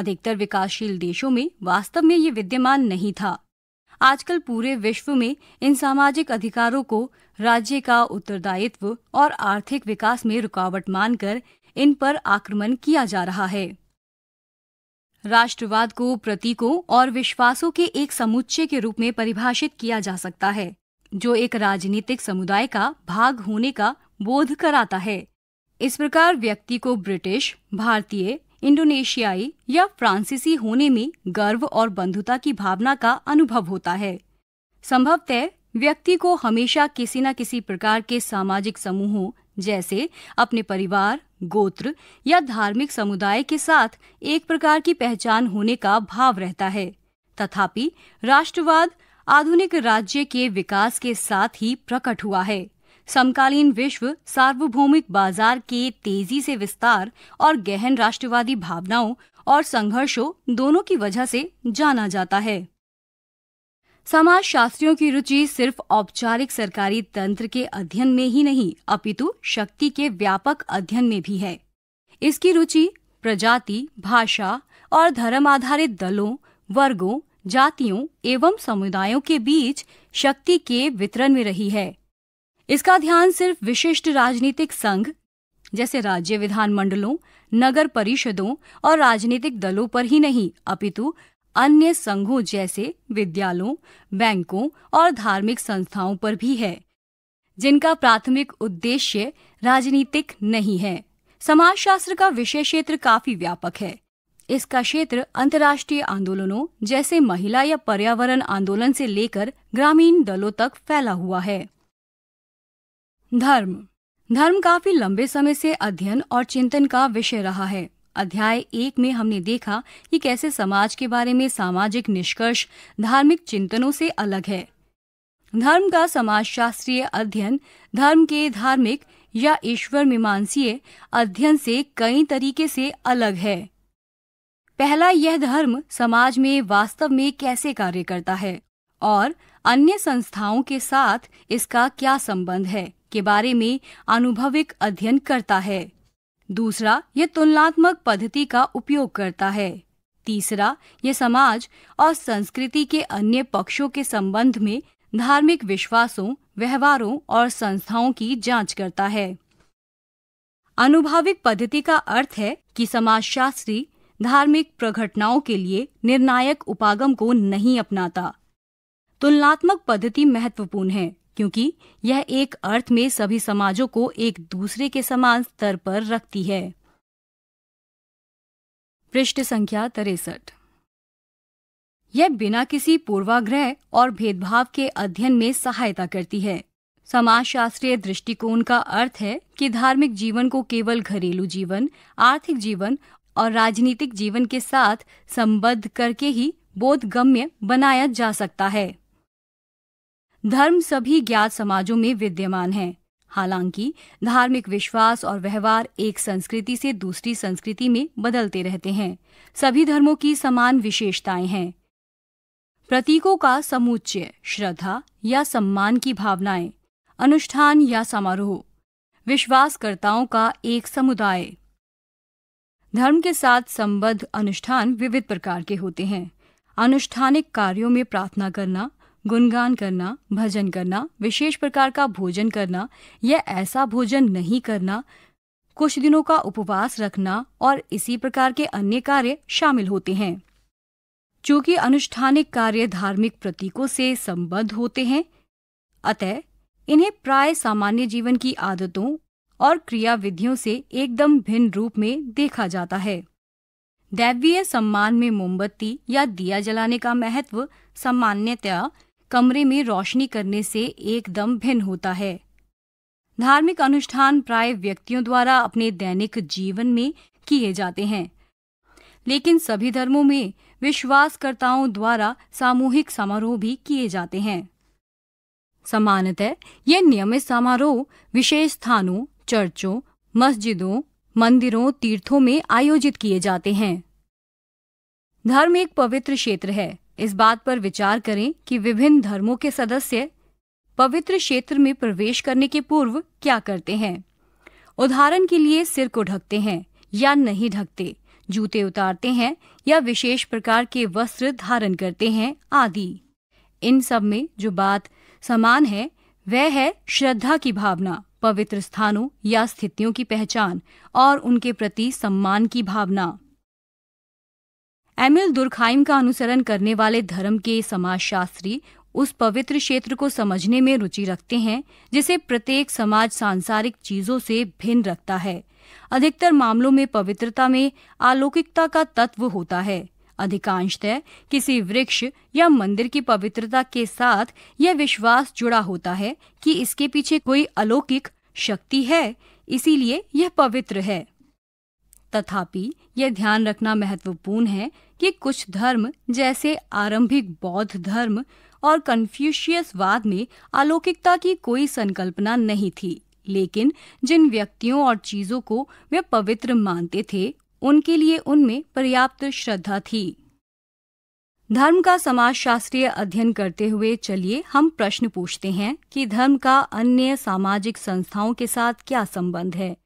Speaker 1: अधिकतर विकासशील देशों में वास्तव में ये विद्यमान नहीं था आजकल पूरे विश्व में इन सामाजिक अधिकारों को राज्य का उत्तरदायित्व और आर्थिक विकास में रुकावट मानकर इन पर आक्रमण किया जा रहा है राष्ट्रवाद को प्रतीकों और विश्वासों के एक समुच्चय के रूप में परिभाषित किया जा सकता है जो एक राजनीतिक समुदाय का भाग होने का बोध कराता है इस प्रकार व्यक्ति को ब्रिटिश भारतीय इंडोनेशियाई या फ्रांसीसी होने में गर्व और बंधुता की भावना का अनुभव होता है संभवतः व्यक्ति को हमेशा किसी न किसी प्रकार के सामाजिक समूहों जैसे अपने परिवार गोत्र या धार्मिक समुदाय के साथ एक प्रकार की पहचान होने का भाव रहता है तथापि राष्ट्रवाद आधुनिक राज्य के विकास के साथ ही प्रकट हुआ है समकालीन विश्व सार्वभौमिक बाजार के तेजी से विस्तार और गहन राष्ट्रवादी भावनाओं और संघर्षों दोनों की वजह से जाना जाता है समाज शास्त्रियों की रुचि सिर्फ औपचारिक सरकारी तंत्र के अध्ययन में ही नहीं अपितु शक्ति के व्यापक अध्ययन में भी है इसकी रुचि प्रजाति भाषा और धर्म आधारित दलों वर्गों जातियों एवं समुदायों के बीच शक्ति के वितरण में रही है इसका ध्यान सिर्फ विशिष्ट राजनीतिक संघ जैसे राज्य विधान मंडलों नगर परिषदों और राजनीतिक दलों पर ही नहीं अपितु अन्य संघों जैसे विद्यालयों बैंकों और धार्मिक संस्थाओं पर भी है जिनका प्राथमिक उद्देश्य राजनीतिक नहीं है समाजशास्त्र का विषय क्षेत्र काफी व्यापक है इसका क्षेत्र अंतर्राष्ट्रीय आंदोलनों जैसे महिला या पर्यावरण आंदोलन से लेकर ग्रामीण दलों तक फैला हुआ है धर्म धर्म काफी लंबे समय से अध्ययन और चिंतन का विषय रहा है अध्याय एक में हमने देखा कि कैसे समाज के बारे में सामाजिक निष्कर्ष धार्मिक चिंतनों से अलग है धर्म का समाजशास्त्रीय अध्ययन धर्म के धार्मिक या ईश्वर मीमांसीय अध्ययन से कई तरीके से अलग है पहला यह धर्म समाज में वास्तव में कैसे कार्य करता है और अन्य संस्थाओं के साथ इसका क्या संबंध है के बारे में अनुभविक अध्ययन करता है दूसरा ये तुलनात्मक पद्धति का उपयोग करता है तीसरा ये समाज और संस्कृति के अन्य पक्षों के संबंध में धार्मिक विश्वासों व्यवहारों और संस्थाओं की जांच करता है अनुभाविक पद्धति का अर्थ है कि समाजशास्त्री धार्मिक प्रघटनाओं के लिए निर्णायक उपागम को नहीं अपनाता तुलनात्मक पद्धति महत्वपूर्ण है क्योंकि यह एक अर्थ में सभी समाजों को एक दूसरे के समान स्तर पर रखती है पृष्ठ संख्या तिरसठ यह बिना किसी पूर्वाग्रह और भेदभाव के अध्ययन में सहायता करती है समाजशास्त्रीय दृष्टिकोण का अर्थ है कि धार्मिक जीवन को केवल घरेलू जीवन आर्थिक जीवन और राजनीतिक जीवन के साथ संबद्ध करके ही बोधगम्य बनाया जा सकता है धर्म सभी ज्ञात समाजों में विद्यमान है हालांकि धार्मिक विश्वास और व्यवहार एक संस्कृति से दूसरी संस्कृति में बदलते रहते हैं सभी धर्मों की समान विशेषताएं हैं प्रतीकों का समुच्चय श्रद्धा या सम्मान की भावनाएं अनुष्ठान या समारोह विश्वासकर्ताओं का एक समुदाय धर्म के साथ संबद्ध अनुष्ठान विविध प्रकार के होते हैं अनुष्ठानिक कार्यों में प्रार्थना करना गुणगान करना भजन करना विशेष प्रकार का भोजन करना या ऐसा भोजन नहीं करना कुछ दिनों का उपवास रखना और इसी प्रकार के अन्य कार्य शामिल होते हैं चूंकि अनुष्ठानिक कार्य धार्मिक प्रतीकों से संबद्ध होते हैं अतः इन्हें प्राय सामान्य जीवन की आदतों और क्रियाविधियों से एकदम भिन्न रूप में देखा जाता है दैवीय सम्मान में मोमबत्ती या दिया जलाने का महत्व सामान्यतया कमरे में रोशनी करने से एकदम भिन्न होता है धार्मिक अनुष्ठान प्राय व्यक्तियों द्वारा अपने दैनिक जीवन में किए जाते हैं लेकिन सभी धर्मों में विश्वासकर्ताओं द्वारा सामूहिक समारोह भी किए जाते हैं सामान्यतः ये नियमित समारोह विशेष स्थानों चर्चों मस्जिदों मंदिरों तीर्थों में आयोजित किए जाते हैं धर्म एक पवित्र क्षेत्र है इस बात पर विचार करें कि विभिन्न धर्मों के सदस्य पवित्र क्षेत्र में प्रवेश करने के पूर्व क्या करते हैं उदाहरण के लिए सिर को ढकते हैं या नहीं ढकते जूते उतारते हैं या विशेष प्रकार के वस्त्र धारण करते हैं आदि इन सब में जो बात समान है वह है श्रद्धा की भावना पवित्र स्थानों या स्थितियों की पहचान और उनके प्रति सम्मान की भावना एमिल दुर्खाइम का अनुसरण करने वाले धर्म के समाजशास्त्री उस पवित्र क्षेत्र को समझने में रुचि रखते हैं जिसे प्रत्येक समाज सांसारिक चीजों से भिन्न रखता है अधिकतर मामलों में पवित्रता में अलौकिकता का तत्व होता है अधिकांशतः किसी वृक्ष या मंदिर की पवित्रता के साथ यह विश्वास जुड़ा होता है कि इसके पीछे कोई अलौकिक शक्ति है इसीलिए यह पवित्र है तथापि यह ध्यान रखना महत्वपूर्ण है कि कुछ धर्म जैसे आरंभिक बौद्ध धर्म और कन्फ्यूशियस वाद में अलौकिकता की कोई संकल्पना नहीं थी लेकिन जिन व्यक्तियों और चीजों को वे पवित्र मानते थे उनके लिए उनमें पर्याप्त श्रद्धा थी धर्म का समाज शास्त्रीय अध्ययन करते हुए चलिए हम प्रश्न पूछते हैं कि धर्म का अन्य सामाजिक संस्थाओं के साथ क्या संबंध है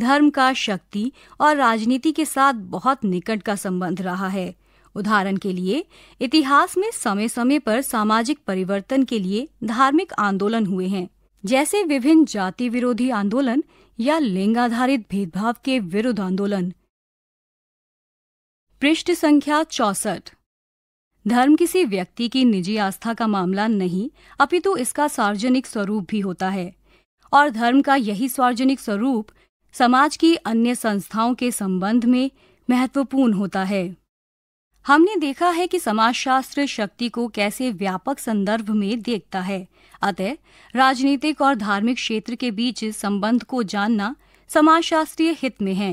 Speaker 1: धर्म का शक्ति और राजनीति के साथ बहुत निकट का संबंध रहा है उदाहरण के लिए इतिहास में समय समय पर सामाजिक परिवर्तन के लिए धार्मिक आंदोलन हुए हैं जैसे विभिन्न जाति विरोधी आंदोलन या लिंगाधारित भेदभाव के विरुद्ध आंदोलन पृष्ठ संख्या चौसठ धर्म किसी व्यक्ति की निजी आस्था का मामला नहीं अपितु तो इसका सार्वजनिक स्वरूप भी होता है और धर्म का यही सार्वजनिक स्वरूप समाज की अन्य संस्थाओं के संबंध में महत्वपूर्ण होता है हमने देखा है कि समाजशास्त्र शक्ति को कैसे व्यापक संदर्भ में देखता है अतः राजनीतिक और धार्मिक क्षेत्र के बीच संबंध को जानना समाजशास्त्रीय हित में है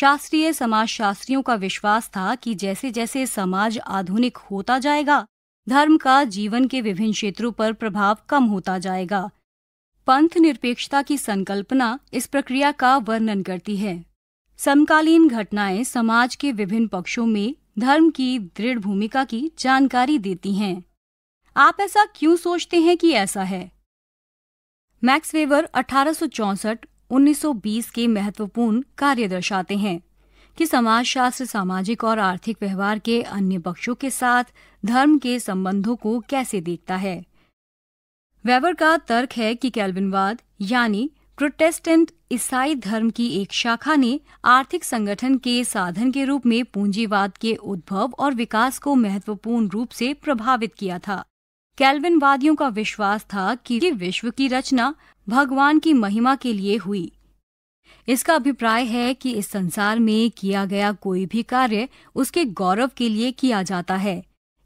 Speaker 1: शास्त्रीय समाजशास्त्रियों का विश्वास था कि जैसे जैसे समाज आधुनिक होता जाएगा धर्म का जीवन के विभिन्न क्षेत्रों पर प्रभाव कम होता जाएगा पंथ निरपेक्षता की संकल्पना इस प्रक्रिया का वर्णन करती है समकालीन घटनाएं समाज के विभिन्न पक्षों में धर्म की दृढ़ भूमिका की जानकारी देती हैं आप ऐसा क्यों सोचते हैं कि ऐसा है मैक्स वेवर 1864-1920 के महत्वपूर्ण कार्य दर्शाते हैं कि समाजशास्त्र सामाजिक और आर्थिक व्यवहार के अन्य पक्षों के साथ धर्म के संबंधों को कैसे देखता है वेवर का तर्क है कि कैल्विनवाद यानी प्रोटेस्टेंट ईसाई धर्म की एक शाखा ने आर्थिक संगठन के साधन के रूप में पूंजीवाद के उद्भव और विकास को महत्वपूर्ण रूप से प्रभावित किया था कैल्विनवादियों का विश्वास था कि विश्व की रचना भगवान की महिमा के लिए हुई इसका अभिप्राय है कि इस संसार में किया गया कोई भी कार्य उसके गौरव के लिए किया जाता है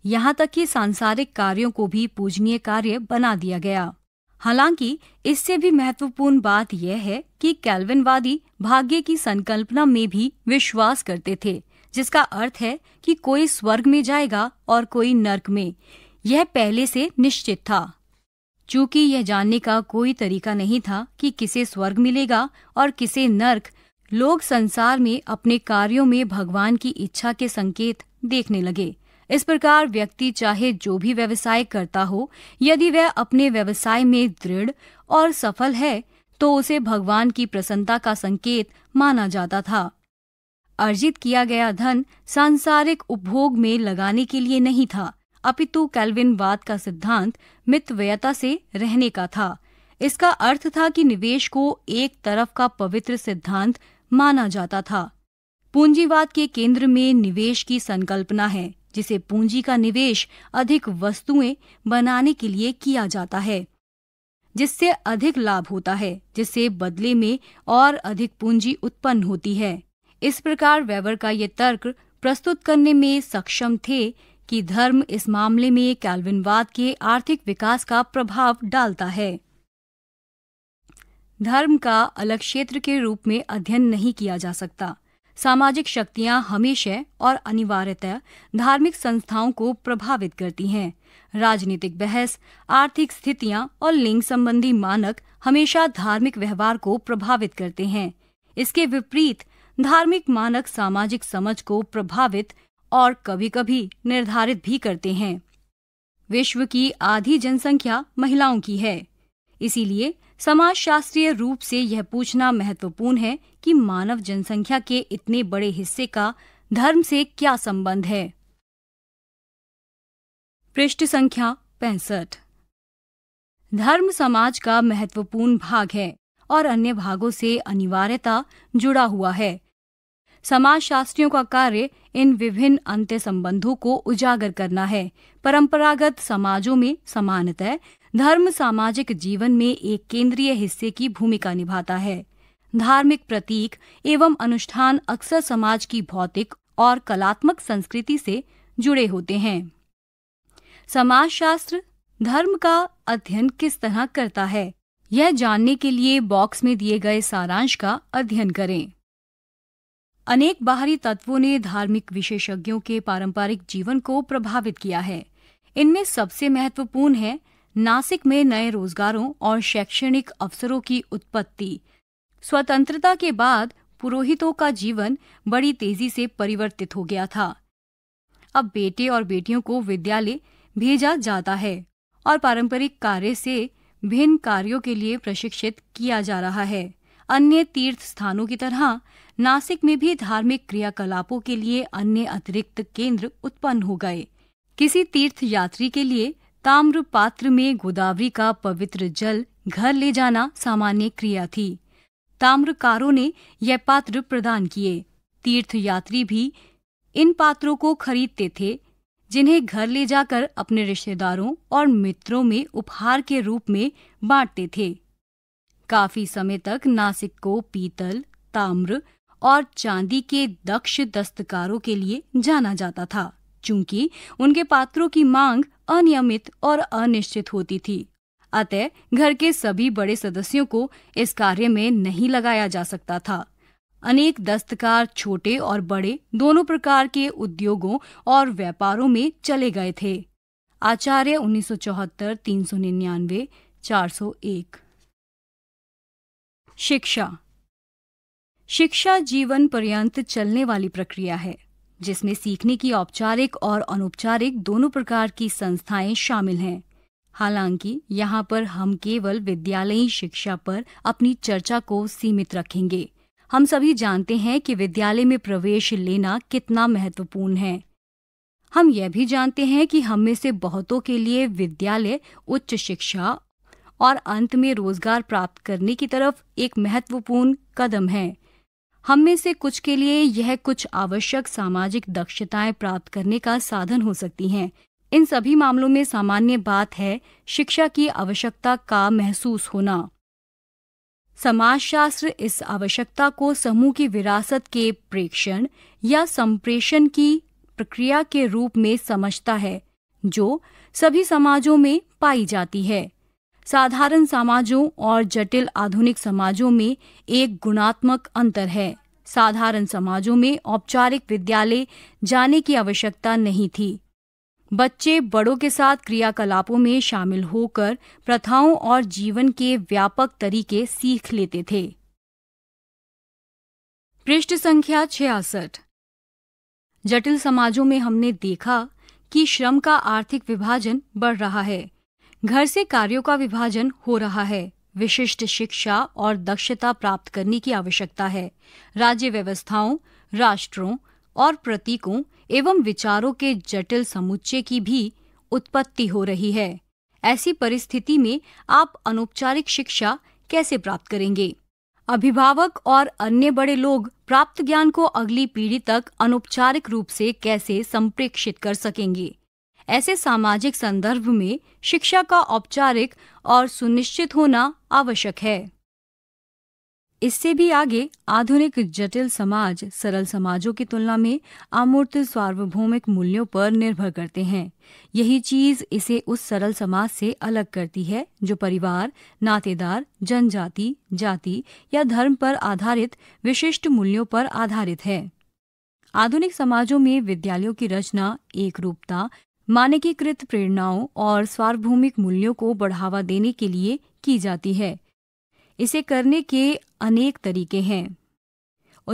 Speaker 1: यहाँ तक कि सांसारिक कार्यों को भी पूजनीय कार्य बना दिया गया हालांकि इससे भी महत्वपूर्ण बात यह है कि कैल्विनवादी भाग्य की संकल्पना में भी विश्वास करते थे जिसका अर्थ है कि कोई स्वर्ग में जाएगा और कोई नर्क में यह पहले से निश्चित था चूंकि यह जानने का कोई तरीका नहीं था कि किसे स्वर्ग मिलेगा और किसे नर्क लोग संसार में अपने कार्यों में भगवान की इच्छा के संकेत देखने लगे इस प्रकार व्यक्ति चाहे जो भी व्यवसाय करता हो यदि वह अपने व्यवसाय में दृढ़ और सफल है तो उसे भगवान की प्रसन्नता का संकेत माना जाता था अर्जित किया गया धन सांसारिक उपभोग में लगाने के लिए नहीं था अपितु कैल्विन वाद का सिद्धांत मितव्ययता से रहने का था इसका अर्थ था कि निवेश को एक तरफ का पवित्र सिद्धांत माना जाता था पूंजीवाद के केंद्र में निवेश की संकल्पना है जिसे पूंजी का निवेश अधिक वस्तुएं बनाने के लिए किया जाता है जिससे अधिक लाभ होता है जिससे बदले में और अधिक पूंजी उत्पन्न होती है इस प्रकार वेबर का ये तर्क प्रस्तुत करने में सक्षम थे कि धर्म इस मामले में कैल्विनवाद के आर्थिक विकास का प्रभाव डालता है धर्म का अलग क्षेत्र के रूप में अध्ययन नहीं किया जा सकता सामाजिक शक्तियां हमेशा और अनिवार्यतः धार्मिक संस्थाओं को प्रभावित करती हैं राजनीतिक बहस आर्थिक स्थितियां और लिंग संबंधी मानक हमेशा धार्मिक व्यवहार को प्रभावित करते हैं इसके विपरीत धार्मिक मानक सामाजिक समझ को प्रभावित और कभी कभी निर्धारित भी करते हैं विश्व की आधी जनसंख्या महिलाओं की है इसीलिए समाजशास्त्रीय रूप से यह पूछना महत्वपूर्ण है कि मानव जनसंख्या के इतने बड़े हिस्से का धर्म से क्या संबंध है पृष्ठ संख्या पैंसठ धर्म समाज का महत्वपूर्ण भाग है और अन्य भागों से अनिवार्यता जुड़ा हुआ है समाज शास्त्रियों का कार्य इन विभिन्न अंत्य संबंधों को उजागर करना है परंपरागत समाजों में समानता धर्म सामाजिक जीवन में एक केंद्रीय हिस्से की भूमिका निभाता है धार्मिक प्रतीक एवं अनुष्ठान अक्सर समाज की भौतिक और कलात्मक संस्कृति से जुड़े होते हैं समाजशास्त्र धर्म का अध्ययन किस तरह करता है यह जानने के लिए बॉक्स में दिए गए सारांश का अध्ययन करें अनेक बाहरी तत्वों ने धार्मिक विशेषज्ञों के पारंपरिक जीवन को प्रभावित किया है इनमें सबसे महत्वपूर्ण है नासिक में नए रोजगारों और शैक्षणिक अवसरों की उत्पत्ति स्वतंत्रता के बाद पुरोहितों का जीवन बड़ी तेजी से परिवर्तित हो गया था अब बेटे और बेटियों को विद्यालय भेजा जाता है और पारंपरिक कार्य से भिन्न कार्यों के लिए प्रशिक्षित किया जा रहा है अन्य तीर्थ स्थानों की तरह नासिक में भी धार्मिक क्रियाकलापों के लिए अन्य अतिरिक्त केंद्र उत्पन्न हो गए किसी तीर्थ यात्री के लिए ताम्र पात्र में गोदावरी का पवित्र जल घर ले जाना सामान्य क्रिया थी ताम्रकारों ने यह पात्र प्रदान किए तीर्थ यात्री भी इन पात्रों को खरीदते थे जिन्हें घर ले जाकर अपने रिश्तेदारों और मित्रों में उपहार के रूप में बांटते थे काफी समय तक नासिक को पीतल ताम्र और चांदी के दक्ष दस्तकारों के लिए जाना जाता था चूंकि उनके पात्रों की मांग अनियमित और अनिश्चित होती थी अतः घर के सभी बड़े सदस्यों को इस कार्य में नहीं लगाया जा सकता था अनेक दस्तकार छोटे और बड़े दोनों प्रकार के उद्योगों और व्यापारों में चले गए थे आचार्य 1974 399 401 शिक्षा शिक्षा जीवन पर्यंत चलने वाली प्रक्रिया है जिसमें सीखने की औपचारिक और अनौपचारिक दोनों प्रकार की संस्थाएं शामिल हैं हालांकि यहाँ पर हम केवल विद्यालयी शिक्षा पर अपनी चर्चा को सीमित रखेंगे हम सभी जानते हैं कि विद्यालय में प्रवेश लेना कितना महत्वपूर्ण है हम यह भी जानते हैं कि हम में से बहुतों के लिए विद्यालय उच्च शिक्षा और अंत में रोजगार प्राप्त करने की तरफ एक महत्वपूर्ण कदम है हम में से कुछ के लिए यह कुछ आवश्यक सामाजिक दक्षताएं प्राप्त करने का साधन हो सकती हैं इन सभी मामलों में सामान्य बात है शिक्षा की आवश्यकता का महसूस होना समाजशास्त्र इस आवश्यकता को समूह की विरासत के प्रेक्षण या संप्रेषण की प्रक्रिया के रूप में समझता है जो सभी समाजों में पाई जाती है साधारण समाजों और जटिल आधुनिक समाजों में एक गुणात्मक अंतर है साधारण समाजों में औपचारिक विद्यालय जाने की आवश्यकता नहीं थी बच्चे बड़ों के साथ क्रियाकलापों में शामिल होकर प्रथाओं और जीवन के व्यापक तरीके सीख लेते थे पृष्ठ संख्या छियासठ जटिल समाजों में हमने देखा कि श्रम का आर्थिक विभाजन बढ़ रहा है घर से कार्यों का विभाजन हो रहा है विशिष्ट शिक्षा और दक्षता प्राप्त करने की आवश्यकता है राज्य व्यवस्थाओं राष्ट्रों और प्रतीकों एवं विचारों के जटिल समुच्चय की भी उत्पत्ति हो रही है ऐसी परिस्थिति में आप अनौपचारिक शिक्षा कैसे प्राप्त करेंगे अभिभावक और अन्य बड़े लोग प्राप्त ज्ञान को अगली पीढ़ी तक अनौपचारिक रूप से कैसे संप्रेक्षित कर सकेंगे ऐसे सामाजिक संदर्भ में शिक्षा का औपचारिक और सुनिश्चित होना आवश्यक है इससे भी आगे आधुनिक जटिल समाज सरल समाजों की तुलना में अमूर्त सार्वभौमिक मूल्यों पर निर्भर करते हैं यही चीज इसे उस सरल समाज से अलग करती है जो परिवार नातेदार जनजाति जाति या धर्म पर आधारित विशिष्ट मूल्यों पर आधारित है आधुनिक समाजों में विद्यालयों की रचना एक रूपता मानकीकृत प्रेरणाओं और सार्वभौमिक मूल्यों को बढ़ावा देने के लिए की जाती है इसे करने के अनेक तरीके हैं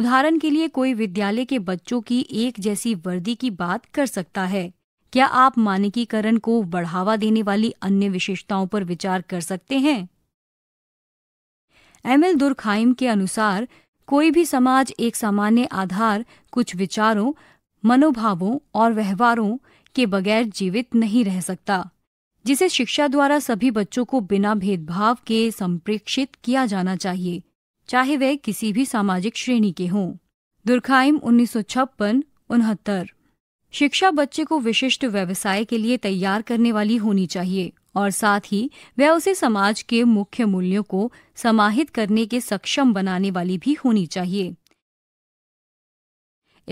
Speaker 1: उदाहरण के लिए कोई विद्यालय के बच्चों की एक जैसी वर्दी की बात कर सकता है क्या आप मानकीकरण को बढ़ावा देने वाली अन्य विशेषताओं पर विचार कर सकते हैं एम एल दुर्खाइम के अनुसार कोई भी समाज एक सामान्य आधार कुछ विचारों मनोभावों और व्यवहारों के बगैर जीवित नहीं रह सकता जिसे शिक्षा द्वारा सभी बच्चों को बिना भेदभाव के संप्रेक्षित किया जाना चाहिए चाहे वे किसी भी सामाजिक श्रेणी के हों दुर्खाइम उन्नीस उनहत्तर शिक्षा बच्चे को विशिष्ट व्यवसाय के लिए तैयार करने वाली होनी चाहिए और साथ ही वह उसे समाज के मुख्य मूल्यों को समाहित करने के सक्षम बनाने वाली भी होनी चाहिए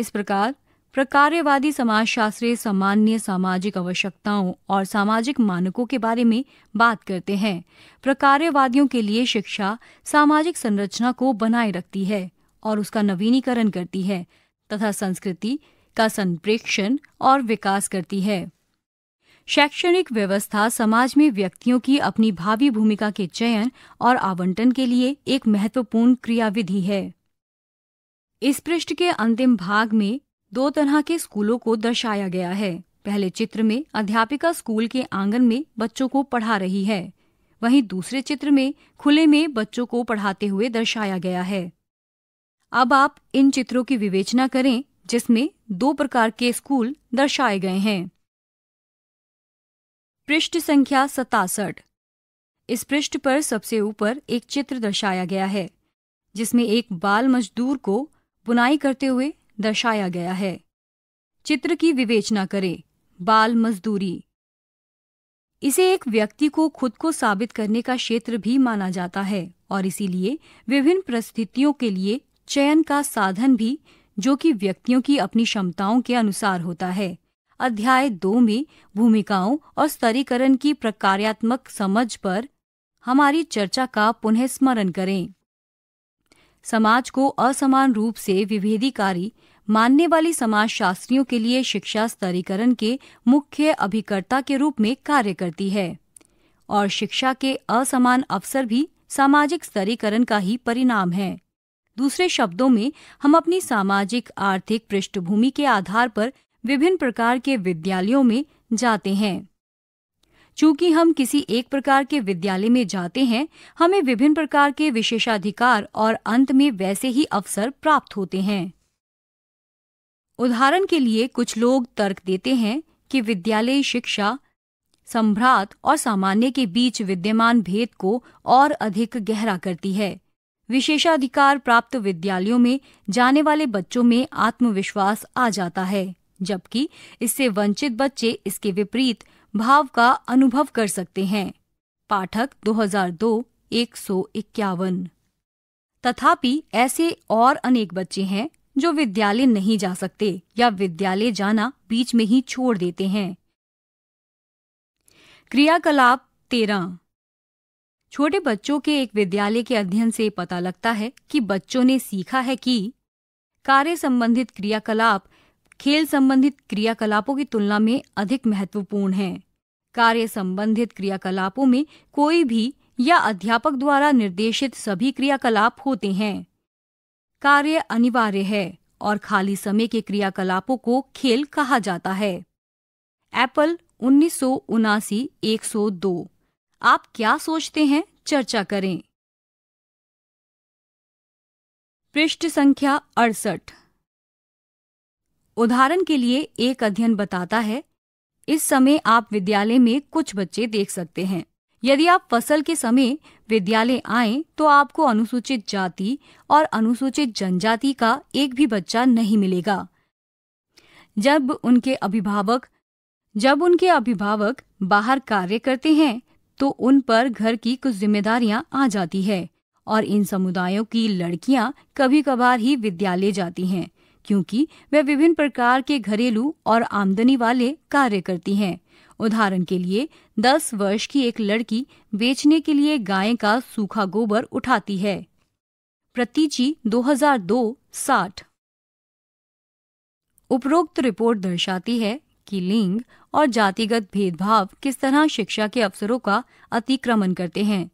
Speaker 1: इस प्रकार प्रकार्यवादी समाजशास्त्री सामान्य सामाजिक आवश्यकताओं और सामाजिक मानकों के बारे में बात करते हैं प्रकार्यवादियों के लिए शिक्षा सामाजिक संरचना को बनाए रखती है और उसका नवीनीकरण करती है तथा संस्कृति का संप्रेक्षण और विकास करती है शैक्षणिक व्यवस्था समाज में व्यक्तियों की अपनी भावी भूमिका के चयन और आवंटन के लिए एक महत्वपूर्ण क्रियाविधि है इस पृष्ठ के अंतिम भाग में दो तरह के स्कूलों को दर्शाया गया है पहले चित्र में अध्यापिका स्कूल के आंगन में बच्चों को पढ़ा रही है वहीं दूसरे चित्र में खुले में बच्चों को पढ़ाते हुए दर्शाया गया है अब आप इन चित्रों की विवेचना करें जिसमें दो प्रकार के स्कूल दर्शाए गए हैं पृष्ठ संख्या सतासठ इस पृष्ठ पर सबसे ऊपर एक चित्र दर्शाया गया है जिसमें एक बाल मजदूर को बुनाई करते हुए दर्शाया गया है चित्र की विवेचना करें बाल मजदूरी इसे एक व्यक्ति को खुद को साबित करने का क्षेत्र भी माना जाता है और इसीलिए विभिन्न परिस्थितियों के लिए चयन का साधन भी जो कि व्यक्तियों की अपनी क्षमताओं के अनुसार होता है अध्याय दो में भूमिकाओं और स्तरीकरण की प्रकार्यात्मक समझ पर हमारी चर्चा का पुनः स्मरण करें समाज को असमान रूप से विभेदीकारी मानने वाली समाज शास्त्रियों के लिए शिक्षा स्तरीकरण के मुख्य अभिकर्ता के रूप में कार्य करती है और शिक्षा के असमान अवसर भी सामाजिक स्तरीकरण का ही परिणाम है दूसरे शब्दों में हम अपनी सामाजिक आर्थिक पृष्ठभूमि के आधार पर विभिन्न प्रकार के विद्यालयों में जाते हैं चूंकि हम किसी एक प्रकार के विद्यालय में जाते हैं हमें विभिन्न प्रकार के विशेषाधिकार और अंत में वैसे ही अवसर प्राप्त होते हैं उदाहरण के लिए कुछ लोग तर्क देते हैं कि विद्यालय शिक्षा संभ्रात और सामान्य के बीच विद्यमान भेद को और अधिक गहरा करती है विशेषाधिकार प्राप्त विद्यालयों में जाने वाले बच्चों में आत्मविश्वास आ जाता है जबकि इससे वंचित बच्चे इसके विपरीत भाव का अनुभव कर सकते हैं पाठक 2002 151 तथापि ऐसे और अनेक बच्चे हैं जो विद्यालय नहीं जा सकते या विद्यालय जाना बीच में ही छोड़ देते हैं क्रियाकलाप तेरह छोटे बच्चों के एक विद्यालय के अध्ययन से पता लगता है कि बच्चों ने सीखा है कि कार्य संबंधित क्रियाकलाप खेल संबंधित क्रियाकलापों की तुलना में अधिक महत्वपूर्ण हैं कार्य संबंधित क्रियाकलापों में कोई भी या अध्यापक द्वारा निर्देशित सभी क्रियाकलाप होते हैं कार्य अनिवार्य है और खाली समय के क्रियाकलापों को खेल कहा जाता है एप्पल उन्नीस सौ उनासी एक सौ दो आप क्या सोचते हैं चर्चा करें पृष्ठ संख्या अड़सठ उदाहरण के लिए एक अध्ययन बताता है इस समय आप विद्यालय में कुछ बच्चे देख सकते हैं यदि आप फसल के समय विद्यालय आए तो आपको अनुसूचित जाति और अनुसूचित जनजाति का एक भी बच्चा नहीं मिलेगा जब उनके अभिभावक जब उनके अभिभावक बाहर कार्य करते हैं तो उन पर घर की कुछ जिम्मेदारियां आ जाती है और इन समुदायों की लड़कियां कभी कभार ही विद्यालय जाती हैं क्योंकि वे विभिन्न प्रकार के घरेलू और आमदनी वाले कार्य करती हैं उदाहरण के लिए 10 वर्ष की एक लड़की बेचने के लिए गाय का सूखा गोबर उठाती है प्रतीची 2002 साठ उपरोक्त रिपोर्ट दर्शाती है कि लिंग और जातिगत भेदभाव किस तरह शिक्षा के अवसरों का अतिक्रमण करते हैं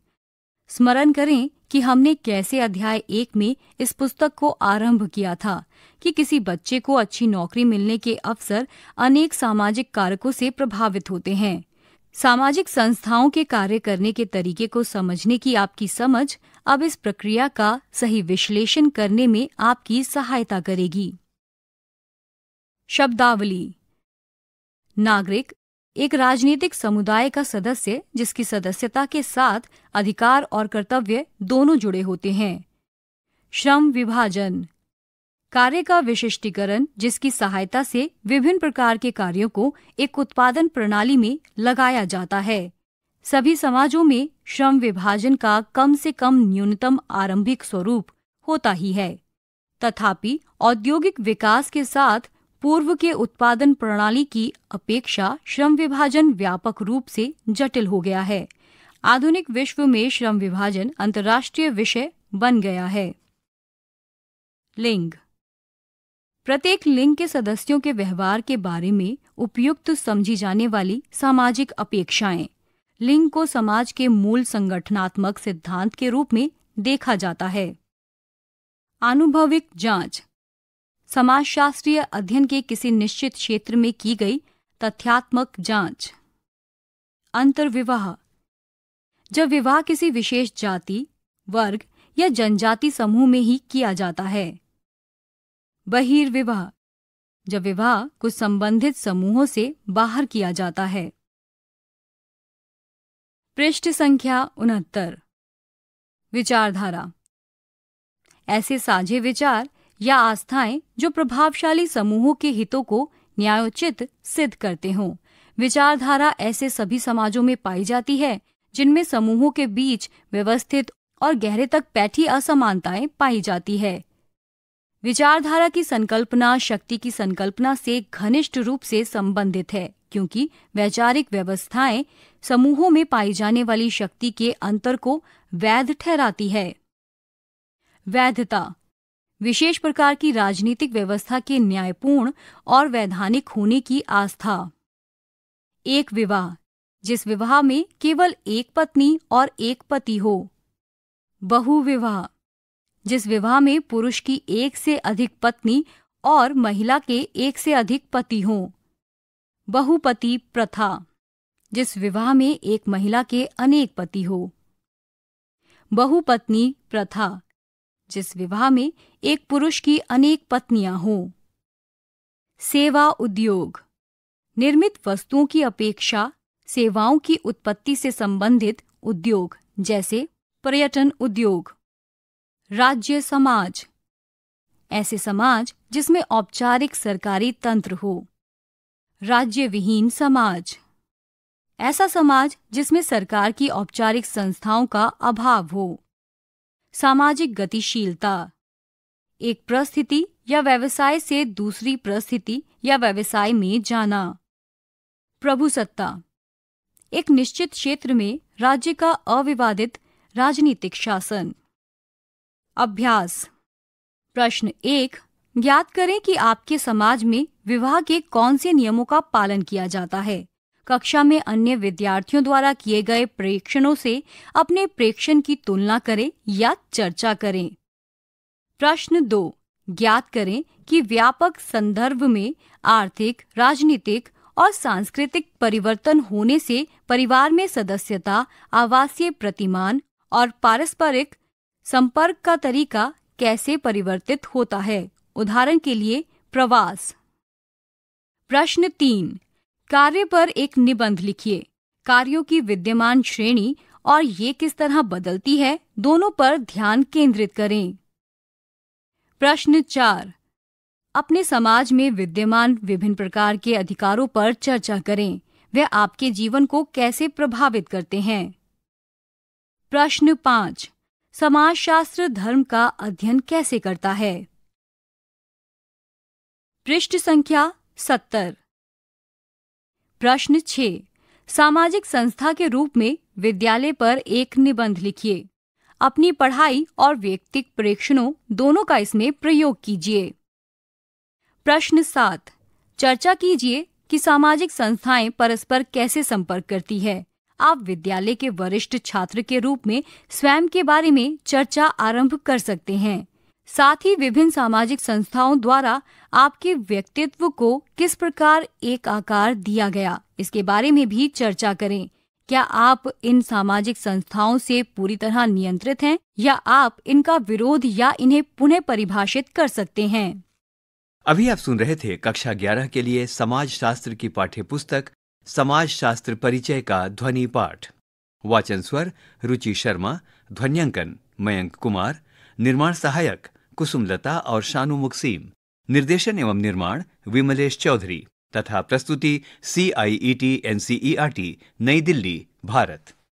Speaker 1: स्मरण करें कि हमने कैसे अध्याय एक में इस पुस्तक को आरंभ किया था कि किसी बच्चे को अच्छी नौकरी मिलने के अवसर अनेक सामाजिक कारकों से प्रभावित होते हैं सामाजिक संस्थाओं के कार्य करने के तरीके को समझने की आपकी समझ अब इस प्रक्रिया का सही विश्लेषण करने में आपकी सहायता करेगी शब्दावली नागरिक एक राजनीतिक समुदाय का सदस्य जिसकी सदस्यता के साथ अधिकार और कर्तव्य दोनों जुड़े होते हैं श्रम विभाजन कार्य का विशिष्टीकरण जिसकी सहायता से विभिन्न प्रकार के कार्यों को एक उत्पादन प्रणाली में लगाया जाता है सभी समाजों में श्रम विभाजन का कम से कम न्यूनतम आरंभिक स्वरूप होता ही है तथापि औद्योगिक विकास के साथ पूर्व के उत्पादन प्रणाली की अपेक्षा श्रम विभाजन व्यापक रूप से जटिल हो गया है आधुनिक विश्व में श्रम विभाजन अंतर्राष्ट्रीय विषय बन गया है लिंग प्रत्येक लिंग के सदस्यों के व्यवहार के बारे में उपयुक्त समझी जाने वाली सामाजिक अपेक्षाएं लिंग को समाज के मूल संगठनात्मक सिद्धांत के रूप में देखा जाता है आनुभविक जांच समाजशास्त्रीय अध्ययन के किसी निश्चित क्षेत्र में की गई तथ्यात्मक जांच अंतर्विवाह जब विवाह किसी विशेष जाति वर्ग या जनजाति समूह में ही किया जाता है बहिर्विवाह जब विवाह कुछ संबंधित समूहों से बाहर किया जाता है पृष्ठ संख्या उनहत्तर विचारधारा ऐसे साझे विचार या आस्थाएं जो प्रभावशाली समूहों के हितों को न्यायोचित सिद्ध करते हों विचारधारा ऐसे सभी समाजों में पाई जाती है जिनमें समूहों के बीच व्यवस्थित और गहरे तक बैठी असमानताएं पाई जाती है विचारधारा की संकल्पना शक्ति की संकल्पना से घनिष्ठ रूप से संबंधित है क्योंकि वैचारिक व्यवस्थाएं समूहों में पाई जाने वाली शक्ति के अंतर को वैध ठहराती है वैधता विशेष प्रकार की राजनीतिक व्यवस्था के न्यायपूर्ण और वैधानिक होने की आस्था एक विवाह जिस विवाह में केवल एक पत्नी और एक पति हो बहुविवाह जिस विवाह में पुरुष की एक से अधिक पत्नी और महिला के एक से अधिक पति हों बहुपति प्रथा जिस विवाह में एक महिला के अनेक पति हो बहुपत्नी प्रथा जिस विवाह में एक पुरुष की अनेक पत्नियां हों सेवा उद्योग निर्मित वस्तुओं की अपेक्षा सेवाओं की उत्पत्ति से संबंधित उद्योग जैसे पर्यटन उद्योग राज्य समाज ऐसे समाज जिसमें औपचारिक सरकारी तंत्र हो राज्य विहीन समाज ऐसा समाज जिसमें सरकार की औपचारिक संस्थाओं का अभाव हो सामाजिक गतिशीलता एक प्रस्थिति या व्यवसाय से दूसरी प्रस्थिति या व्यवसाय में जाना प्रभुसत्ता एक निश्चित क्षेत्र में राज्य का अविवादित राजनीतिक शासन अभ्यास प्रश्न एक ज्ञात करें कि आपके समाज में विवाह के कौन से नियमों का पालन किया जाता है कक्षा में अन्य विद्यार्थियों द्वारा किए गए प्रेक्षणों से अपने प्रेक्षण की तुलना करें या चर्चा करें प्रश्न दो ज्ञात करें कि व्यापक संदर्भ में आर्थिक राजनीतिक और सांस्कृतिक परिवर्तन होने से परिवार में सदस्यता आवासीय प्रतिमान और पारस्परिक संपर्क का तरीका कैसे परिवर्तित होता है उदाहरण के लिए प्रवास प्रश्न तीन कार्य पर एक निबंध लिखिए कार्यों की विद्यमान श्रेणी और ये किस तरह बदलती है दोनों पर ध्यान केंद्रित करें प्रश्न चार अपने समाज में विद्यमान विभिन्न प्रकार के अधिकारों पर चर्चा करें वे आपके जीवन को कैसे प्रभावित करते हैं प्रश्न पांच समाजशास्त्र धर्म का अध्ययन कैसे करता है पृष्ठ संख्या सत्तर प्रश्न छ सामाजिक संस्था के रूप में विद्यालय पर एक निबंध लिखिए अपनी पढ़ाई और व्यक्तिक प्रेक्षणों दोनों का इसमें प्रयोग कीजिए प्रश्न सात चर्चा कीजिए कि सामाजिक संस्थाएं परस्पर कैसे संपर्क करती है आप विद्यालय के वरिष्ठ छात्र के रूप में स्वयं के बारे में चर्चा आरंभ कर सकते हैं साथ ही विभिन्न सामाजिक संस्थाओं द्वारा आपके व्यक्तित्व को किस प्रकार एक आकार दिया गया इसके बारे में भी चर्चा करें क्या आप इन सामाजिक संस्थाओं से पूरी तरह नियंत्रित हैं या आप इनका विरोध या इन्हें पुनः परिभाषित कर सकते हैं अभी आप सुन रहे थे कक्षा 11 के लिए समाज शास्त्र की पाठ्य पुस्तक समाजशास्त्र परिचय का ध्वनि पाठ वाचन स्वर रुचि शर्मा ध्वन्यांकन मयंक कुमार निर्माण सहायक कुसुमलता और शानु मुक्सीम निर्देशन एवं निर्माण विमलेश चौधरी तथा प्रस्तुति C I E T N C E R T New Delhi Bharat